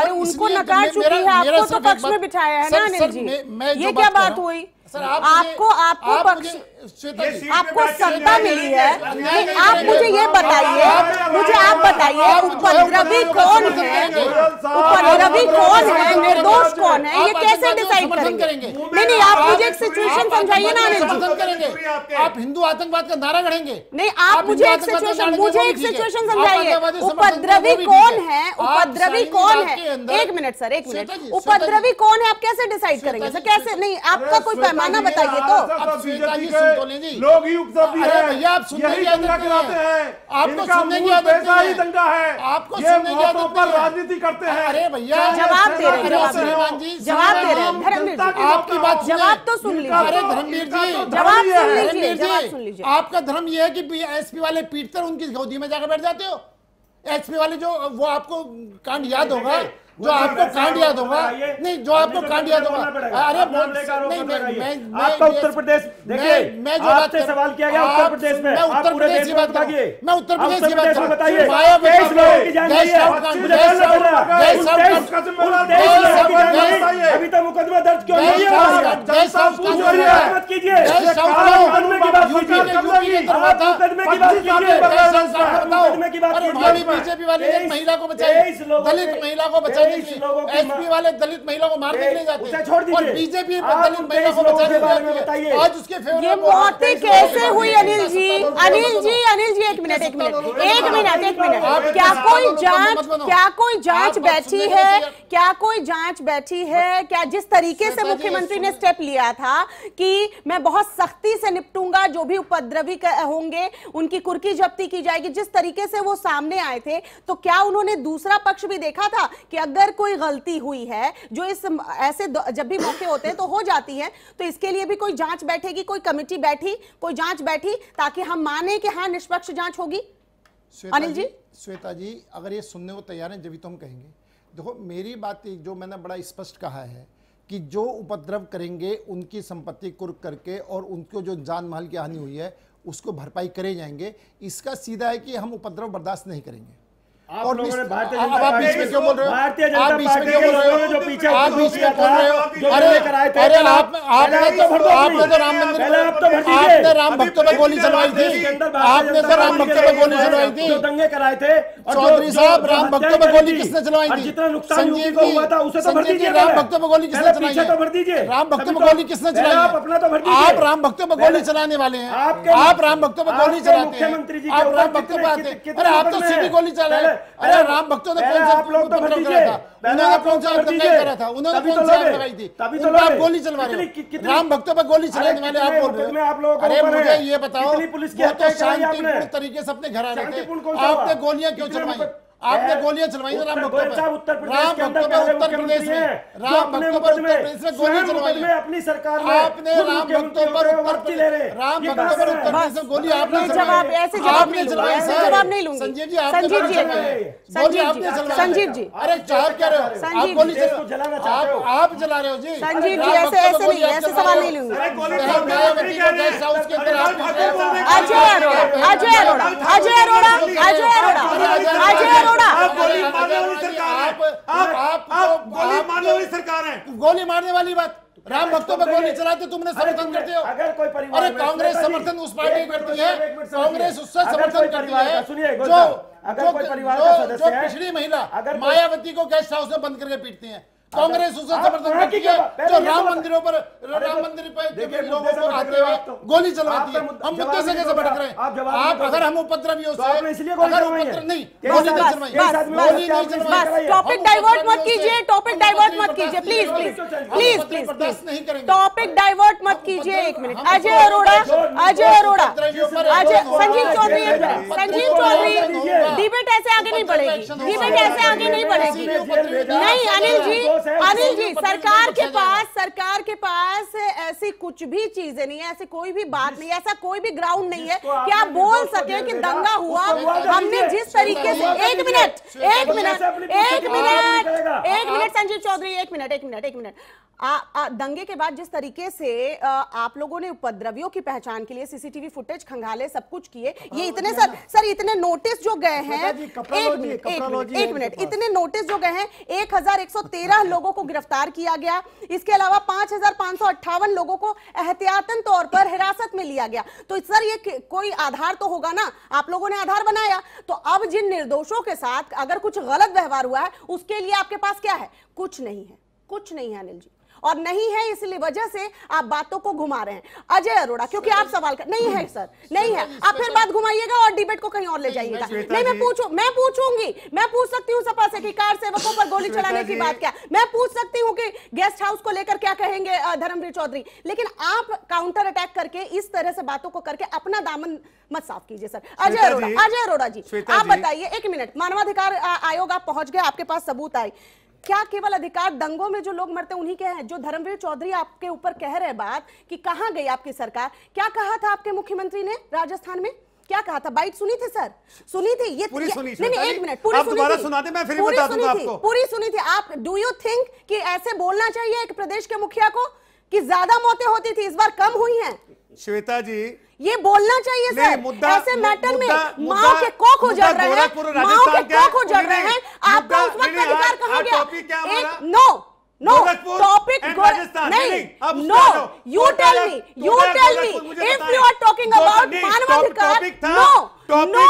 अरे उनको नकार चुकी है आपको तो पक्ष में बिठाया है ना अनिल जी ये क्या बात हुई सर आपको आपको पक्ष आपको सत्ता मिली है कि आप मुझे ये बताइए मुझे आप बताइए उपद्रवी कौन है उपद्रवी कौन है निर्दोष कौन है ये कैसे डिसाइड करेंगे नहीं नहीं आप मुझे एक सिचुएशन समझाइए ना अनिल आप हिंदू आतंकवाद का नारा गढ़ेंगे नहीं आप मुझे एक सिचुएशन मुझे एक सिचुएशन समझाइए उपद्रवी कौन है उपद्रवी कौन है एक मिनट सर एक मिनट उपद्रवी कौन है आप कैसे डिसाइड करेंगे सर कैसे नहीं आपका कोई पैमाना बताइए तो तो आप आपको सुनने की आदत ही दंगा है आपको सुनने की आदत पर राजनीति करते हैं अरे भैया जवाब दे रहे जवाब दे रहे आपकी बात जवाब तो सुन लीजिए तो अरे धर्मवीर जी तो जवाब आपका धर्म यह है एस एसपी वाले कर उनकी गोदी में जाकर बैठ जाते हो एसपी वाले जो वो आपको कांड याद होगा जो आपको कांड याद होगा नहीं जो आपको कांड याद होगा अरे नहीं मैं आपका उत्तर प्रदेश मैं जो बात सवाल किया गया उत्तर प्रदेश में मैं उत्तर प्रदेश की बात मैं उत्तर प्रदेश की बात अभी तक तो मुकदमा दर्ज क्यों नहीं है की बात महिला को बचाइए दलित महिला को बचाइए तेईस एसपी वाले दलित महिला को मारने के लिए जाते हैं और बीजेपी दलित महिला को बचाने के बारे में बताइए आज उसके ये मौतें कैसे हुई अनिल जी अनिल जी अनिल जी एक मिनट एक मिनट एक मिनट एक मिनट क्या कोई जांच क्या कोई जांच बैठी है क्या कोई जांच बैठी है क्या जिस तरीके से मुख्यमंत्री ने स्टेप लिया था कि मैं बहुत सख्ती से निपटूंगा जो भी उपद्रवी होंगे उनकी कुर्की जब्ती की जाएगी जिस तरीके से वो सामने आए थे तो क्या उन्होंने दूसरा पक्ष भी देखा था कि अगर अगर कोई गलती हुई है जो इस ऐसे जब भी मौके होते हैं तो हो जाती है तो इसके लिए भी कोई जांच बैठेगी कोई कमेटी बैठी कोई जांच बैठी ताकि हम माने कि हाँ निष्पक्ष जांच होगी अनिल जी श्वेता जी अगर ये सुनने को तैयार है जब तो हम कहेंगे देखो मेरी बात जो मैंने बड़ा स्पष्ट कहा है कि जो उपद्रव करेंगे उनकी संपत्ति कुर्क करके और उनको जो जान माल की हानि हुई है उसको भरपाई करे जाएंगे इसका सीधा है कि हम उपद्रव बर्दाश्त नहीं करेंगे और भारतीय जनता पार्टी के लोगों ने जो पीछे आप बीच में बोल रहे हो अरे अरे आप आपने तो आपने तो राम मंदिर पहले आप तो भर दीजिए आपने राम भक्तों पर तो गोली चलवाई थी आपने तो राम भक्तों पर गोली चलवाई थी जो दंगे कराए थे चौधरी साहब राम भक्तों पर गोली किसने चलवाई थी जितना नुकसान यूपी को हुआ था उसे तो भर दीजिए राम भक्तों पर गोली किसने चलाई तो भर दीजिए राम भक्तों पर तो गोली किसने चलाई आप अपना तो भर दीजिए आप राम भक्तों पर गोली चलाने वाले हैं आप राम भक्तों पर गोली चलाते हैं आप राम भक्तों पर आते हैं अरे आप तो सीधी गोली चला रहे हैं अरे राम भक्तों ने कौन सा आप लोग तो भर दीजिए उन्होंने कौन सा आप क्या करा था उन्होंने कौन सा आप तो कराई तो थी तभी तो आप गोली चलवा रहे हो राम भक्तों पर गोली चलाने तो वाले आप बोल रहे हो अरे मुझे ये बताओ कितनी पुलिस की वो तो शांतिपूर्ण तरीके से अपने घर आ रहे थे आपने गोलियां क्यों चलवाई आपने गोलियां चलवाई राम भक्तों पर राम भक्तों पर उत्तर प्रदेश में राम भक्तों पर उत्तर प्रदेश में गोलियां चलवाई अपनी सरकार आपने राम भक्तों पर उत्तर ले रहे राम भक्तों पर उत्तर प्रदेश में गोली आपने जवाब ऐसे जवाब नहीं लूंगा जवाब नहीं लूंगा संजीव जी संजीव जी आपने चलवाई संजीव जी अरे चार कह रहे हो आप गोली जलाना आप आप जला रहे हो जी संजीव जी ऐसे ऐसे नहीं ऐसे सवाल नहीं लूंगा अजय अरोड़ा अजय अरोड़ा अजय अरोड़ा अजय अरोड़ा अजय अरोड़ा छोड़ा आप गोली मारने वाली सरकार है आप आप तो- गोली मारने तो- वाली सरकार है गोली मारने वाली बात राम भक्तों पर गोली चलाते तुमने समर्थन करते हो अगर कोई परिवार अरे कांग्रेस समर्थन उस पार्टी करती है कांग्रेस उससे समर्थन करती है सुनिए जो अगर कोई परिवार का सदस्य है पिछली महिला मायावती को गेस्ट हाउस में बंद करके पीटती है कांग्रेस उसे समर्थन करती है जो राम मंदिरों पर राम तो मंदिर पर लोगों को आते हुए तो गोली चलवाती है हम मुद्दे से कैसे तो भटक रहे हैं आप अगर हम उपद्रवियों से अगर उपद्रव नहीं गोली नहीं चलवाई गोली नहीं चलवाई टॉपिक डाइवर्ट मत कीजिए टॉपिक डाइवर्ट मत कीजिए please please please please topic divert मत कीजिए एक मिनट अजय अरोड़ा अजय अरोड़ा अजय संजीव चौधरी संजीव चौधरी डिबेट ऐसे आगे नहीं बढ़ेगी डिबेट ऐसे आगे नहीं बढ़ेगी नहीं अनिल जी है अनिल जी सरकार के पास सरकार के पास ऐसी कुछ भी चीजें नहीं है ऐसी कोई भी बात नहीं है ऐसा कोई भी ग्राउंड नहीं है कि आप बोल सके कि दंगा हुआ तो हमने जिस तरीके से एक मिनट एक मिनट एक मिनट एक मिनट संजीव चौधरी एक मिनट एक मिनट एक मिनट आ, आ, दंगे के बाद जिस तरीके से आ, आप लोगों ने उपद्रवियों की पहचान के लिए सीसीटीवी फुटेज खंगाले सब कुछ किए ये इतने सर सर इतने नोटिस जो गए हैं एक मिनट एक मिनट इतने नोटिस जो गए हैं एक हजार एक सौ तेरह (laughs) लोगों को गिरफ्तार किया गया इसके अलावा पांच लोगों को एहतियातन तौर पर हिरासत में लिया गया तो सर ये कोई आधार तो होगा ना आप लोगों ने आधार बनाया तो अब जिन निर्दोषों के साथ अगर कुछ गलत व्यवहार हुआ है उसके लिए आपके पास क्या है कुछ नहीं है कुछ नहीं है अनिल जी और नहीं है इसलिए वजह से आप बातों को घुमा रहे हैं अजय अरोड़ा क्योंकि आप सवाल कर नहीं है सर नहीं है आप फिर बात घुमाइएगा और डिबेट को कहीं और ले जाइएगा नहीं मैं पूछू मैं पूछूंगी मैं पूछ सकती हूँ सपा से की कार सेवकों पर गोली (laughs) चलाने की बात क्या मैं पूछ सकती हूँ कि गेस्ट हाउस को लेकर क्या कहेंगे धर्मवीर चौधरी लेकिन आप काउंटर अटैक करके इस तरह से बातों को करके अपना दामन मत साफ कीजिए सर अजय अरोड़ा अजय अरोड़ा जी आप बताइए एक मिनट मानवाधिकार आयोग आप पहुंच गए आपके पास सबूत आए क्या केवल अधिकार दंगों में जो लोग मरते हैं उन्हीं के हैं जो धर्मवीर चौधरी आपके ऊपर कह रहे बात कि कहाँ गई आपकी सरकार क्या कहा था आपके मुख्यमंत्री ने राजस्थान में क्या कहा था बाइट सुनी थी सर सुनी थी ये पूरी सुनी नहीं नहीं एक मिनट पूरी सुनी थी सुना दे मैं फिर पूरी सुनी थी पूरी सुनी थी आप डू यू थिंक कि ऐसे बोलना चाहिए एक प्रदेश के मुखिया को कि ज्यादा मौतें होती थी इस बार कम हुई हैं श्वेता जी ये बोलना चाहिए सर ऐसे मैटर में माओ के कोक हो जा रहे हैं माओ के कोक हो जा रहे हैं आपका उसमें हाँ, अधिकार कहा हाँ, गया नो आना नहीं no you tell me you tell me if you are talking about मानवाधिकार नो नो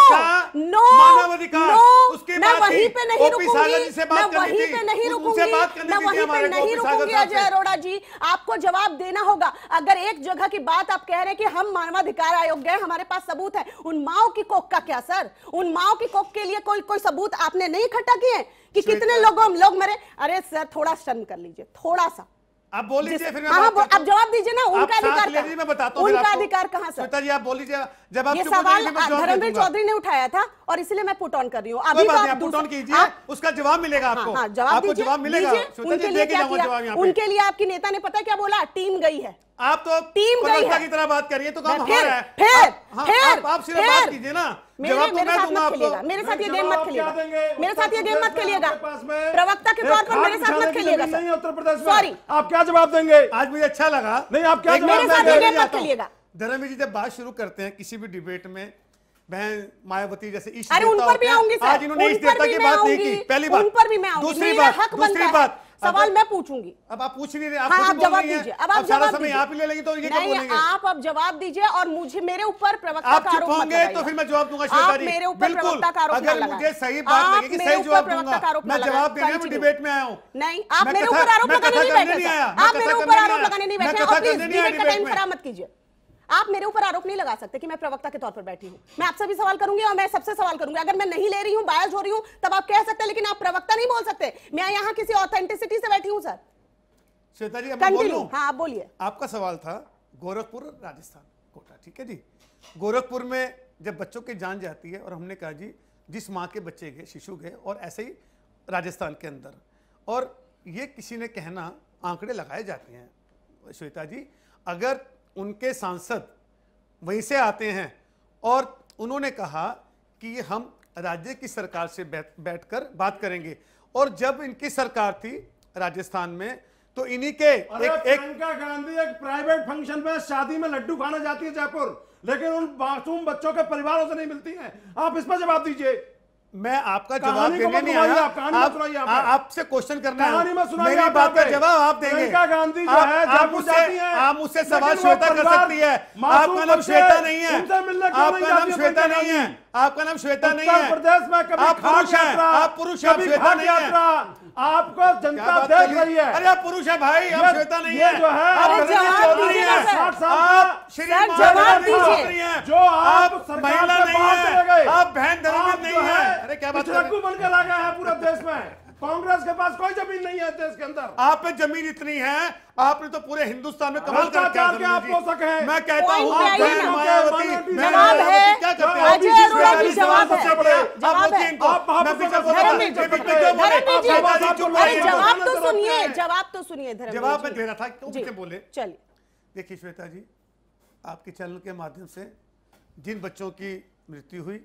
नो मानवाधिकार उसके मैं वहीं पे नहीं रुकूंगी मैं वहीं पे नहीं रुकूंगी मैं वहीं पे नहीं रुकूंगी अजय अरोड़ा जी आपको जवाब देना होगा अगर एक जगह की बात आप कह रहे हैं कि हम मानवाधिकार आयोग गए हमारे पास सबूत है उन माओ की कोख का क्या सर उन माओ की कोख के लिए कोई कोई सबूत आपने नहीं इकट्ठा किए कि कितने लोगों लोग मरे अरे सर थोड़ा शर्म कर लीजिए थोड़ा सा आप बोल लीजिए फिर मैं हाँ, हाँ आप जवाब दीजिए ना उनका अधिकार मैं बताता हूँ उनका अधिकार कहाँ से जी आप बोल लीजिए जब आप ये सवाल धर्मवीर चौधरी ने उठाया था और इसलिए मैं पुट ऑन कर रही हूँ अभी आप पुट ऑन कीजिए हाँ? उसका जवाब मिलेगा हाँ, आपको जवाब जवाब मिलेगा उनके लिए क्या उनके लिए आपकी नेता ने पता क्या बोला टीम गई है आप तो टीम गई की तरह बात करिए तो काम हो रहा है फिर फिर आप सिर्फ बात कीजिए ना मेरे साथ ये गेम मत खेलिएगा मेरे साथ ये गेम मत खेलिएगा प्रवक्ता के तौर पर मेरे साथ मत खेलिएगा नहीं उत्तर प्रदेश सॉरी आप क्या जवाब देंगे आज मुझे अच्छा लगा नहीं आप क्या मेरे साथ ये गेम मत तो खेलिएगा धर्मवीर जी जब बात शुरू करते हैं किसी भी डिबेट में बहन मायावती जैसे भी आऊंगी आज इन्होंने इस देवता की बात नहीं की पहली बात दूसरी बात दूसरी बात सवाल मैं पूछूंगी अब आप पूछ नहीं रहे आप, हाँ, आप जवाब दीजिए अब आप जवाब समय आप ले लेंगे तो ये नहीं आप अब जवाब दीजिए और मुझे मेरे ऊपर प्रवक्ता का आरोप होंगे तो फिर मैं जवाब दूंगा आप मेरे ऊपर प्रवक्ता का आरोप अगर मुझे सही बात लगेगी सही जवाब दूंगा मैं जवाब देने में डिबेट में आया हूं नहीं आप मेरे ऊपर आरोप लगाने नहीं बैठे आप मेरे ऊपर आरोप लगाने नहीं बैठे प्लीज डिबेट का टाइम खराब मत कीजिए आप मेरे ऊपर आरोप नहीं लगा सकते कि मैं प्रवक्ता के तौर पर बैठी हूँ मैं आपसे भी सवाल करूंगी और मैं सबसे सवाल करूंगी अगर मैं नहीं ले रही हूँ बायस हो रही हूँ तब आप कह सकते लेकिन आप प्रवक्ता नहीं बोल सकते मैं यहाँ किसी ऑथेंटिसिटी से बैठी हूँ सर श्वेता जी कंटिन्यू हाँ आप बोलिए आपका सवाल था गोरखपुर राजस्थान कोटा ठीक है जी गोरखपुर में जब बच्चों की जान जाती है और हमने कहा जी जिस माँ के बच्चे गए शिशु गए और ऐसे ही राजस्थान के अंदर और ये किसी ने कहना आंकड़े लगाए जाते हैं श्वेता जी अगर उनके सांसद वहीं से आते हैं और उन्होंने कहा कि हम राज्य की सरकार से बैठ बैठकर बात करेंगे और जब इनकी सरकार थी राजस्थान में तो इन्हीं के एक एक गांधी एक प्राइवेट फंक्शन में शादी में लड्डू खाना जाती है जयपुर लेकिन उन मासूम बच्चों के परिवारों से नहीं मिलती है आप इस पर जवाब दीजिए मैं आपका जवाब देने नहीं आया आप, आप, आप, आपसे क्वेश्चन करना है मेरी बात का जवाब आप देंगे गांधी जो है आप उससे आप मुझसे सवाल श्वेता कर सकती है आपका नाम श्वेता नहीं है आपका नाम श्वेता नहीं है आपका नाम श्वेता नहीं है प्रदेश में कभी आप पुरुष है आप पुरुष है श्वेता नहीं है आपको जनता देख रही है अरे आप पुरुष है भाई आप श्वेता नहीं है जो है आप आप श्री जवाब दीजिए जो आप महिला नहीं है आप बहन धर्म नहीं है अरे क्या बात है चक्कू बनकर आ गया है पूरा देश में कांग्रेस के पास कोई जमीन नहीं है देश के अंदर आप पे जमीन इतनी है आपने तो पूरे हिंदुस्तान में कमाल कर क्या क्या आप हो सके मैं कहता हूँ तो जवाब तो सुनिए जवाब तो सुनिए जवाब मैं दे रहा था क्यों बोले चलिए देखिए श्वेता जी आपके चैनल के माध्यम से जिन बच्चों की मृत्यु हुई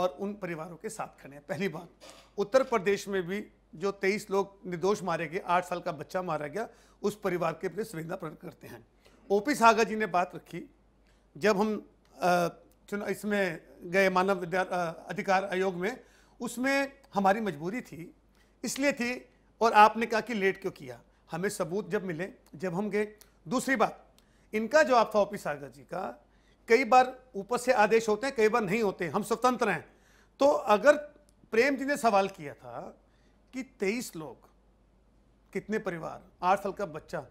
और उन परिवारों के साथ खड़े हैं पहली बात उत्तर प्रदेश में भी जो 23 लोग निर्दोष मारे गए आठ साल का बच्चा मारा गया उस परिवार के प्रति संवेदना प्रकट करते हैं ओ पी सागर जी ने बात रखी जब हम चुनाव इसमें गए मानव अधिकार आयोग में उसमें हमारी मजबूरी थी इसलिए थी और आपने कहा कि लेट क्यों किया हमें सबूत जब मिले जब हम गए दूसरी बात इनका जवाब था ओ पी सागर जी का कई बार ऊपर से आदेश होते हैं कई बार नहीं होते हम स्वतंत्र हैं तो अगर प्रेम जी ने सवाल किया था कि 23 लोग कितने परिवार आठ साल का बच्चा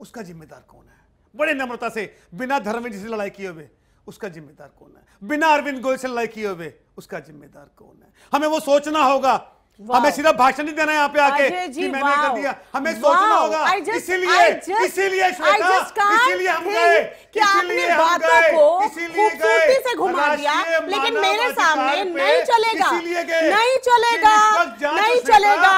उसका जिम्मेदार कौन है बड़े नम्रता से बिना धर्मवीर से लड़ाई किए हुए उसका जिम्मेदार कौन है बिना अरविंद गोयल से लड़ाई किए हुए उसका जिम्मेदार कौन है हमें वो सोचना होगा हमें सीधा भाषण नहीं देना यहाँ पे आके कि मैंने कर दिया हमें सोचना होगा इसीलिए इसीलिए इसीलिए हम गए कि आपने बातों को खूबसूरती से घुमा दिया लेकिन मेरे सामने नहीं चलेगा नहीं चलेगा नहीं चलेगा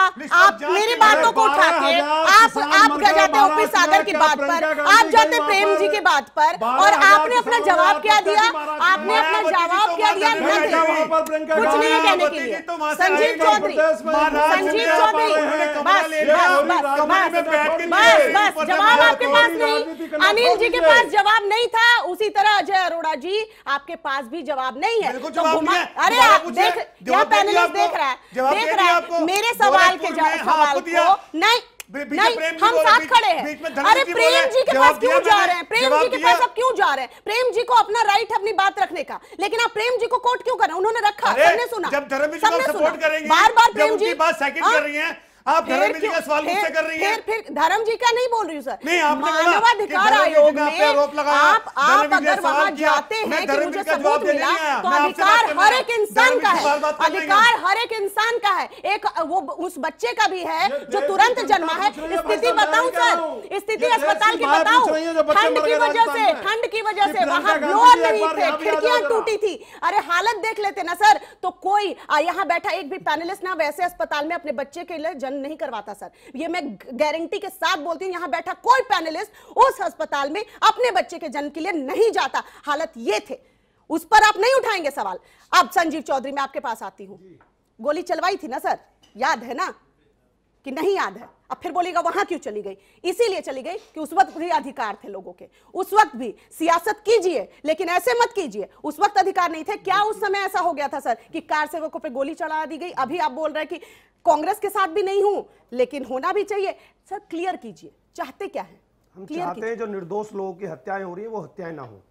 आप मेरी बातों को उठा के आप आप जाते हो ओपी सागर की बात पर आप जाते प्रेम जी की बात पर और आपने अपना जवाब क्या दिया आपने अपना जवाब तो क्या दिया कुछ नहीं कहने के लिए संजीव चौधरी संजीव चौधरी बस बस बस जवाब आपके पास नहीं अनिल जी के पास जवाब नहीं था उसी तरह अजय अरोड़ा जी आपके पास भी जवाब नहीं है तो अरे आप देख यहाँ पैनलिस्ट देख रहा है देख रहा है मेरे सवाल के हाँ, सवाल को नहीं नहीं हम साथ खड़े हैं अरे प्रेम जी के पास क्यों जा रहे हैं प्रेम जी के पास आप क्यों जा रहे हैं प्रेम जी को अपना राइट अपनी बात रखने का लेकिन आप प्रेम जी को कोर्ट क्यों कर रहे हैं उन्होंने रखा सबने सुना सपोर्ट करेंगे बार बार प्रेम जी बात सेकंड हाँ? कर रही है आप धर्म जी का सवाल मुझसे कर रही हैं फिर धर्म जी का नहीं बोल रही हूँ सर नहीं आपने मानवाधिकार आयोग में आप आप अगर वहाँ जाते हैं कि मुझे सबूत मिला तो अधिकार हर एक इंसान का है अधिकार हर एक इंसान का है एक वो उस बच्चे का भी है जो तुरंत जन्मा है स्थिति बताऊं सर स्थिति अस्पताल की बताऊं ठंड की वजह से ठंड की वजह से वहाँ ब्लोअर नहीं थे खिड़कियां टूटी थी अरे हालत देख लेते ना सर तो कोई यहाँ बैठा एक भी पैनलिस्ट ना वैसे अस्पताल में अपने बच्चे के लिए ऑपरेशन नहीं करवाता सर ये मैं गारंटी के साथ बोलती हूँ यहाँ बैठा कोई पैनलिस्ट उस अस्पताल में अपने बच्चे के जन्म के लिए नहीं जाता हालत ये थे उस पर आप नहीं उठाएंगे सवाल अब संजीव चौधरी मैं आपके पास आती हूँ गोली चलवाई थी ना सर याद है ना कि नहीं याद है अब फिर बोलेगा वहां क्यों चली गई इसीलिए चली गई कि उस वक्त भी अधिकार थे लोगों के उस वक्त भी सियासत कीजिए लेकिन ऐसे मत कीजिए उस वक्त अधिकार नहीं थे क्या उस समय ऐसा हो गया था सर कि कार सेवकों पर गोली चढ़ा दी गई अभी आप बोल रहे हैं कि कांग्रेस के साथ भी नहीं हूं लेकिन होना भी चाहिए सर क्लियर कीजिए चाहते क्या है हम चाहते हैं जो निर्दोष लोगों की हत्याएं हो रही है वो हत्याएं ना हो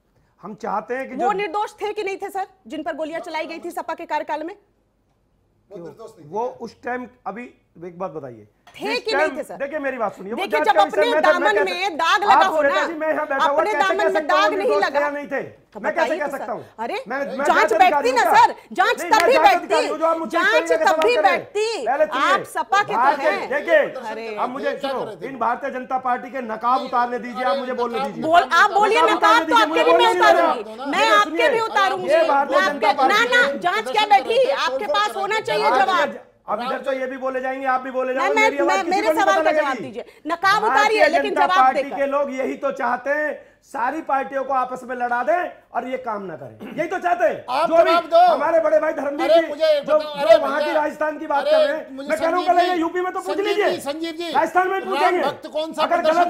हम चाहते हैं कि वो निर्दोष थे कि नहीं थे सर जिन पर गोलियां चलाई गई थी सपा के कार्यकाल में वो उस टाइम अभी एक बात बताइए थे कि नहीं थे सर देखिए मेरी बात सुनिए देखिए जब अपने दामन में दाग लगा हो ना अपने दामन में दाग नहीं लगा नहीं थे तो मैं कैसे कह तो सकता हूँ अरे जांच बैठती ना सर जांच तब भी बैठती जांच तब भी बैठती आप सपा के तो हैं देखिए अब मुझे सुनो इन भारतीय जनता पार्टी के नकाब उतारने दीजिए आप मुझे बोलने दीजिए बोल आप बोलिए नकाब तो आपके भी मैं उतारूंगी मैं आपके भी उतारूंगी ना ना जांच क्या बैठी आपके पास होना चाहिए जवाब अब इधर तो ये भी बोले जाएंगे आप भी बोले जाएंगे मेरी मैं, किसी सवाल का जवाब दीजिए नकाब है लेकिन जवाब पार्टी के लोग यही तो चाहते हैं सारी पार्टियों को आपस में लड़ा दें और ये काम ना करें यही तो चाहते हैं जो भी हमारे बड़े भाई धर्मवीर जी जो जो वहाँ की राजस्थान की बात कर रहे हैं मैं कह रहा हूँ यूपी में तो पूछ लीजिए संजीव जी राजस्थान में पूछेंगे अगर गलत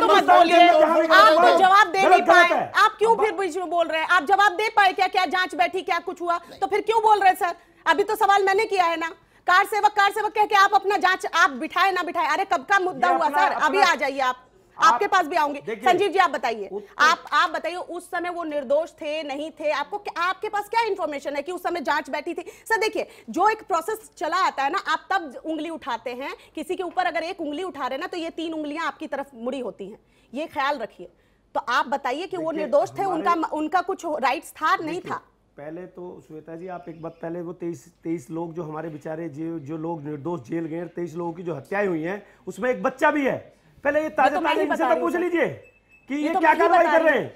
तो तो जवाब दे नहीं पाए आप क्यों फिर बीच में बोल रहे हैं आप जवाब दे पाए क्या क्या जांच बैठी क्या कुछ हुआ तो फिर क्यों बोल रहे हैं सर अभी तो सवाल मैंने किया है ना कार सेवक कार सेवक कह के आप अपना जांच आप बिठाए ना बिठाए अरे कब का मुद्दा हुआ सर अभी आ जाइए आप आपके पास भी आऊंगे संजीव जी आप बताइए आप आप बताइए उस समय वो निर्दोष थे नहीं थे आपको आपके पास क्या इंफॉर्मेशन है कि उस समय जांच बैठी थी सर देखिए जो एक प्रोसेस चला आता है ना आप तब उंगली उठाते हैं किसी के ऊपर अगर एक उंगली उठा रहे ना तो ये तीन उंगलियां आपकी तरफ मुड़ी होती है ये ख्याल रखिए तो आप बताइए कि वो निर्दोष थे उनका उनका कुछ राइट था नहीं था पहले तो श्वेता जी आप एक बात पहले वो तेईस तेईस लोग जो हमारे बेचारे जो जो लोग निर्दोष जेल गए तेईस लोगों की जो हत्याएं हुई हैं उसमें एक बच्चा भी है पहले ये ताजा तो ताजा तो पूछ लीजिए कि ये, तो क्या कार्रवाई कर रहे हैं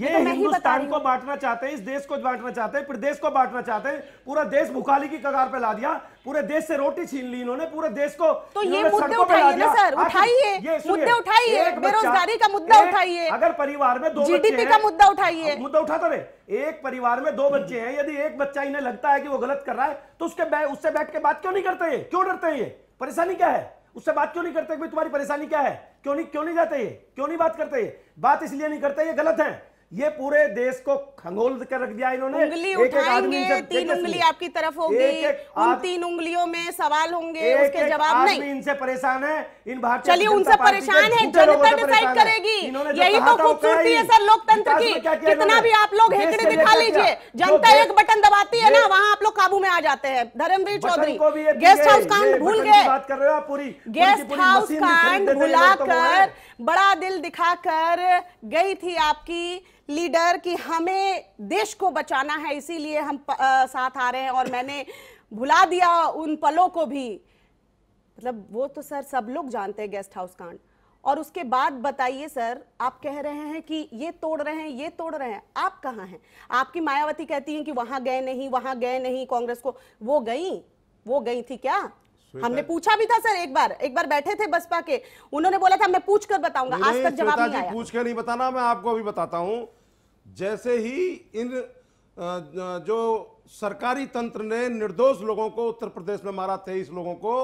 ये तो हिंदुस्तान को बांटना चाहते हैं इस देश को बांटना चाहते हैं प्रदेश को बांटना चाहते हैं पूरा देश भुखाली की कगार पे ला दिया पूरे देश से रोटी छीन ली इन्होंने पूरे देश को तो ये मुद्दे उठाइए ना सर उठाइए मुद्दे उठाइए बेरोजगारी का मुद्दा उठाइए अगर परिवार में दो जीडीपी का मुद्दा उठाइए हाँ, मुद्दा उठाता रहे एक परिवार में दो बच्चे हैं यदि एक बच्चा इन्हें लगता है कि वो गलत कर रहा है तो उसके उससे बैठ के बात क्यों नहीं करते क्यों डरते हैं ये परेशानी क्या है उससे बात क्यों नहीं करते तुम्हारी परेशानी क्या है क्यों नहीं क्यों नहीं जाते ये क्यों नहीं बात करते ये बात इसलिए नहीं करते ये गलत है ये पूरे देश को खंगोल कर रख दिया इन्होंने उंगली उठाएंगे तीन उंगली आपकी तरफ होगी उन तीन उंगलियों में सवाल होंगे उसके जवाब नहीं इनसे परेशान है इन भारतीय चलिए उनसे परेशान है जनता डिसाइड करेगी यही तो खूबसूरती है सर लोकतंत्र की कितना भी आप लोग हेकड़े दिखा लीजिए तो जनता एक बटन दबाती है ना वहाँ आप लोग काबू में आ जाते हैं धर्मवीर चौधरी गेस्ट हाउस कांड भूल गए पूरी गेस्ट हाउस कांड तो कर बड़ा दिल दिखाकर गई थी आपकी लीडर कि हमें देश को बचाना है इसीलिए हम प, आ, साथ आ रहे हैं और मैंने भुला दिया उन पलों को भी मतलब वो तो सर सब लोग जानते हैं गेस्ट हाउस कांड और उसके बाद बताइए सर आप कह रहे हैं कि ये तोड़ रहे हैं ये तोड़ रहे हैं आप कहाँ हैं आपकी मायावती कहती हैं कि वहां गए नहीं वहां गए नहीं कांग्रेस को वो गई वो गई थी क्या हमने पूछा भी था सर एक बार एक बार बैठे थे बसपा के उन्होंने बोला था मैं पूछ कर बताऊंगा आज तक जवाब नहीं आया पूछ के नहीं बताना मैं आपको अभी बताता हूं जैसे ही इन जो सरकारी तंत्र ने निर्दोष लोगों को उत्तर प्रदेश में मारा तेईस लोगों को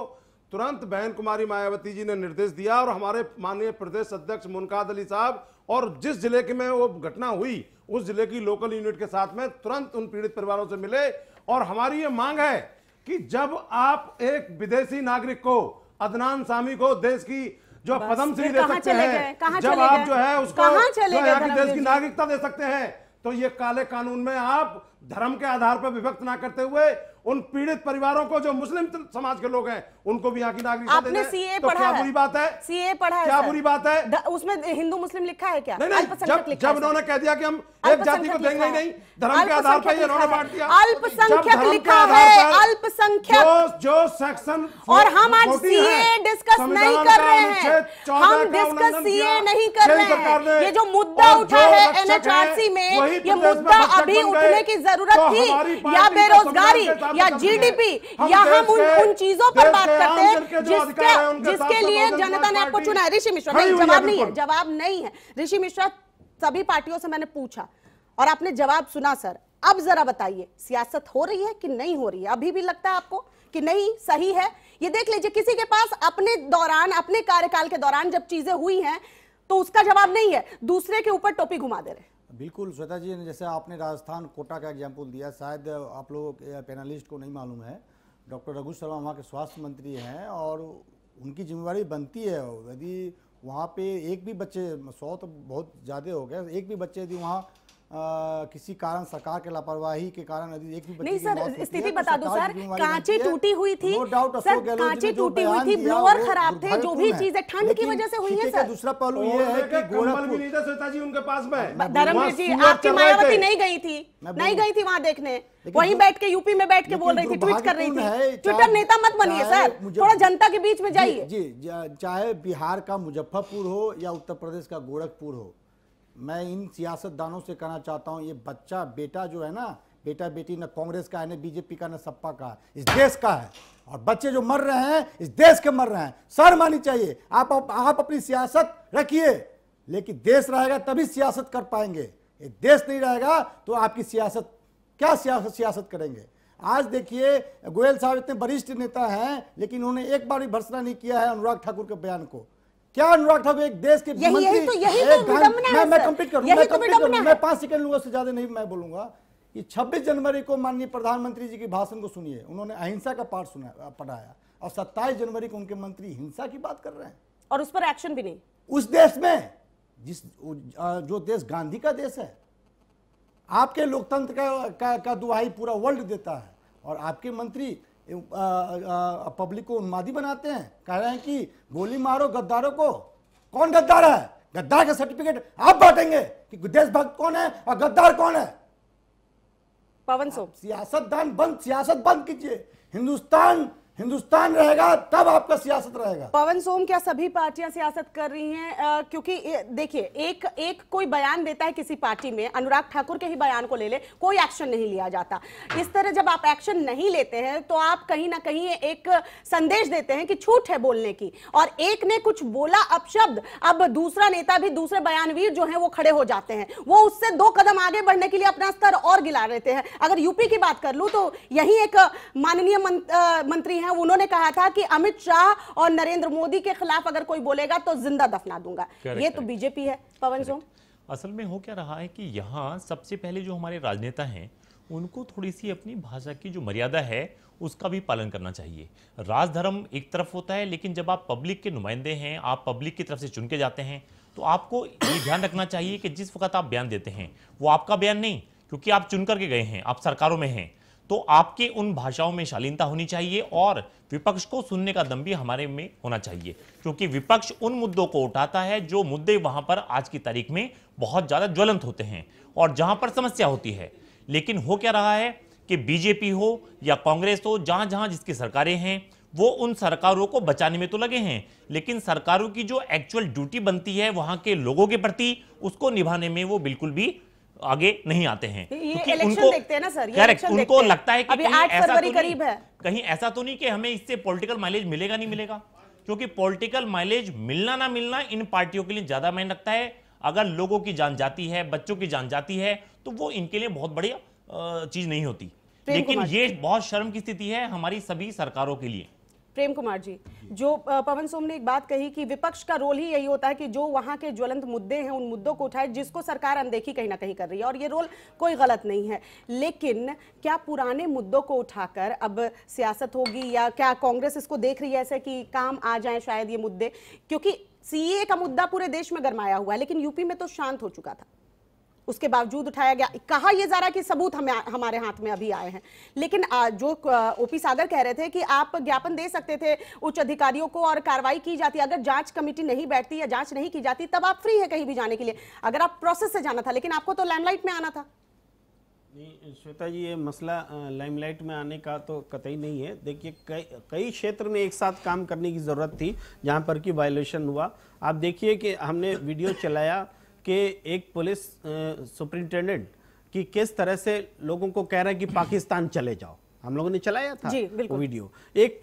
तुरंत बहन कुमारी मायावती जी ने निर्देश दिया और हमारे माननीय प्रदेश अध्यक्ष मुनकाद अली साहब और जिस जिले के में वो घटना हुई उस जिले की लोकल यूनिट के साथ में तुरंत उन पीड़ित परिवारों से मिले और हमारी ये मांग है कि जब आप एक विदेशी नागरिक को अदनान सामी को देश की जो पदम श्री दे सकते हैं जब आप जो है उसको देश की नागरिकता दे सकते हैं तो ये काले कानून में आप धर्म के आधार पर विभक्त ना करते हुए उन पीड़ित परिवारों को जो मुस्लिम समाज के लोग हैं उनको भी यहाँ की नागरिकता सीए तो पढ़ा क्या बुरी बात है सीए पढ़ा क्या बुरी बात है उसमें हिंदू मुस्लिम लिखा है क्या नहीं नहीं जब जब उन्होंने कह दिया कि हम एक जाति को देंगे नहीं धर्म के आधार पर बांट दिया अल्पसंख्यक लिखा है अल्पसंख्यक जो सेक्शन और हम आज सीए डिस्कस नहीं कर रहे हैं हम डिस्कस सीए नहीं कर रहे हैं ये जो मुद्दा उठा है एनएचआरसी में ये मुद्दा अभी उठने की जरूरत तो थी या बेरोजगारी या जीडीपी या हम उन उन चीजों पर बात करते हैं जिसके जिसके लिए जनता ने आपको चुना है ऋषि मिश्रा नहीं जवाब नहीं है जवाब नहीं है ऋषि मिश्रा सभी पार्टियों से मैंने पूछा और आपने जवाब सुना सर अब जरा बताइए सियासत हो रही है कि नहीं हो रही है अभी भी लगता है आपको कि नहीं सही है ये देख लीजिए किसी के पास अपने दौरान अपने कार्यकाल के दौरान जब चीजें हुई हैं तो उसका जवाब नहीं है दूसरे के ऊपर टोपी घुमा दे रहे हैं बिल्कुल श्वेता जी जैसे आपने राजस्थान कोटा का एग्जाम्पल दिया शायद आप लोगों के पैनलिस्ट को नहीं मालूम है डॉक्टर रघु शर्मा वहाँ के स्वास्थ्य मंत्री हैं और उनकी जिम्मेवारी बनती है यदि वहाँ पे एक भी बच्चे सौ तो बहुत ज़्यादा हो गया एक भी बच्चे यदि वहाँ किसी कारण सरकार के लापरवाही के कारण यदि एक भी नहीं सर स्थिति तो बता दो सर कांचे टूटी हुई थी सर कांचे टूटी हुई थी ब्लोअर खराब थे जो तो भी चीजें ठंड की वजह से हुई है सर दूसरा पहलू ये है कि गोरखपुर नहीं था श्वेता जी उनके पास में धर्मवीर जी आपकी मायावती नहीं गई थी नहीं गई थी वहाँ देखने वही बैठ के यूपी में बैठ के बोल रही थी ट्वीट कर रही थी ट्विटर नेता मत बनिए सर थोड़ा जनता के बीच में जाइए जी चाहे बिहार का मुजफ्फरपुर हो या उत्तर प्रदेश का गोरखपुर हो मैं इन सियासतदानों से कहना चाहता हूँ ये बच्चा बेटा जो है ना बेटा बेटी न कांग्रेस का है न बीजेपी का न सपा का इस देश का है और बच्चे जो मर रहे हैं इस देश के मर रहे हैं सर मानी चाहिए आप आप अपनी सियासत रखिए लेकिन देश रहेगा तभी सियासत कर पाएंगे ये देश नहीं रहेगा तो आपकी सियासत क्या सियासत सियासत करेंगे आज देखिए गोयल साहब इतने वरिष्ठ नेता हैं लेकिन उन्होंने एक बार भी भर्सना नहीं किया है अनुराग ठाकुर के बयान को क्या अनुराग ठाकुर एक देश के यही, यही तो यही तो मैं मैं कंप्लीट करूँ मैं कंप्लीट तो करूँ मैं पांच सेकंड लूंगा उससे ज्यादा नहीं मैं बोलूंगा ये 26 जनवरी को माननीय प्रधानमंत्री जी के भाषण को सुनिए उन्होंने अहिंसा का पाठ सुना पढ़ाया और 27 जनवरी को उनके मंत्री हिंसा की बात कर रहे हैं और उस पर एक्शन भी नहीं उस देश में जिस जो देश गांधी का देश है आपके लोकतंत्र का, का दुहाई पूरा वर्ल्ड देता है और आपके मंत्री पब्लिक को उन्मादी बनाते हैं कह रहे हैं कि गोली मारो गद्दारों को कौन गद्दार है गद्दार का सर्टिफिकेट आप बांटेंगे कि देशभक्त कौन है और गद्दार कौन है पवन सोम सियासतदान बंद सियासत बंद कीजिए हिंदुस्तान हिंदुस्तान रहेगा तब आपका सियासत रहेगा पवन सोम क्या सभी पार्टियां सियासत कर रही हैं क्योंकि देखिए एक एक कोई बयान देता है किसी पार्टी में अनुराग ठाकुर के ही बयान को ले ले कोई एक्शन नहीं लिया जाता इस तरह जब आप एक्शन नहीं लेते हैं तो आप कहीं ना कहीं एक संदेश देते हैं कि छूट है बोलने की और एक ने कुछ बोला अपशब्द अब दूसरा नेता भी दूसरे बयानवीर जो है वो खड़े हो जाते हैं वो उससे दो कदम आगे बढ़ने के लिए अपना स्तर और गिला रहते हैं अगर यूपी की बात कर लू तो यही एक माननीय मंत्री हैं उन्होंने कहा था कि अमित शाह और नरेंद्र मोदी के खिलाफ अगर कोई बोलेगा तो जिंदा दफना दूंगा ये तो बीजेपी है पवन सोम असल में हो क्या रहा है कि यहाँ सबसे पहले जो हमारे राजनेता हैं उनको थोड़ी सी अपनी भाषा की जो मर्यादा है उसका भी पालन करना चाहिए राजधर्म एक तरफ होता है लेकिन जब आप पब्लिक के नुमाइंदे हैं आप पब्लिक की तरफ से चुन के जाते हैं तो आपको ये ध्यान रखना चाहिए कि जिस वक्त आप बयान देते हैं वो आपका बयान नहीं क्योंकि आप चुन करके गए हैं आप सरकारों में हैं तो आपके उन भाषाओं में शालीनता होनी चाहिए और विपक्ष को सुनने का दम भी हमारे में होना चाहिए क्योंकि विपक्ष उन मुद्दों को उठाता है जो मुद्दे वहां पर आज की तारीख में बहुत ज़्यादा ज्वलंत होते हैं और जहां पर समस्या होती है लेकिन हो क्या रहा है कि बीजेपी हो या कांग्रेस हो जहां जहां जिसकी सरकारें हैं वो उन सरकारों को बचाने में तो लगे हैं लेकिन सरकारों की जो एक्चुअल ड्यूटी बनती है वहाँ के लोगों के प्रति उसको निभाने में वो बिल्कुल भी आगे नहीं आते हैं क्योंकि उनको देखते हैं ना सर करेक्ट उनको लगता है कि कहीं ऐसा तो करीब है कहीं ऐसा तो नहीं कि हमें इससे पॉलिटिकल माइलेज मिलेगा नहीं मिलेगा क्योंकि पॉलिटिकल माइलेज मिलना ना मिलना इन पार्टियों के लिए ज्यादा मायने रखता है अगर लोगों की जान जाती है बच्चों की जान जाती है तो वो इनके लिए बहुत बढ़िया चीज नहीं होती लेकिन ये बहुत शर्म की स्थिति है हमारी सभी सरकारों के लिए प्रेम कुमार जी जो पवन सोम ने एक बात कही कि विपक्ष का रोल ही यही होता है कि जो वहां के ज्वलंत मुद्दे हैं उन मुद्दों को उठाए जिसको सरकार अनदेखी कहीं ना कहीं कर रही है और ये रोल कोई गलत नहीं है लेकिन क्या पुराने मुद्दों को उठाकर अब सियासत होगी या क्या कांग्रेस इसको देख रही है ऐसे कि काम आ जाए शायद ये मुद्दे क्योंकि सीए का मुद्दा पूरे देश में गरमाया हुआ है लेकिन यूपी में तो शांत हो चुका था उसके बावजूद उठाया गया कहा यह जा रहा कि सबूत हमें हमारे हाथ में अभी आए हैं लेकिन जो ओपी सागर कह रहे थे कि आप ज्ञापन दे सकते थे उच्च अधिकारियों को और कार्रवाई की जाती अगर जांच कमेटी नहीं बैठती या जांच नहीं की जाती तब आप फ्री है कहीं भी जाने के लिए अगर आप प्रोसेस से जाना था लेकिन आपको तो लैंडलाइट में आना था नहीं श्वेता जी ये मसला लाइमलाइट में आने का तो कतई नहीं है देखिए कई कई क्षेत्र में एक साथ काम करने की ज़रूरत थी जहां पर कि वायलेशन हुआ आप देखिए कि हमने वीडियो चलाया कि एक पुलिस सुपरिंटेंडेंट कि किस तरह से लोगों को कह रहा है कि पाकिस्तान चले जाओ हम लोगों ने चलाया था वो वीडियो एक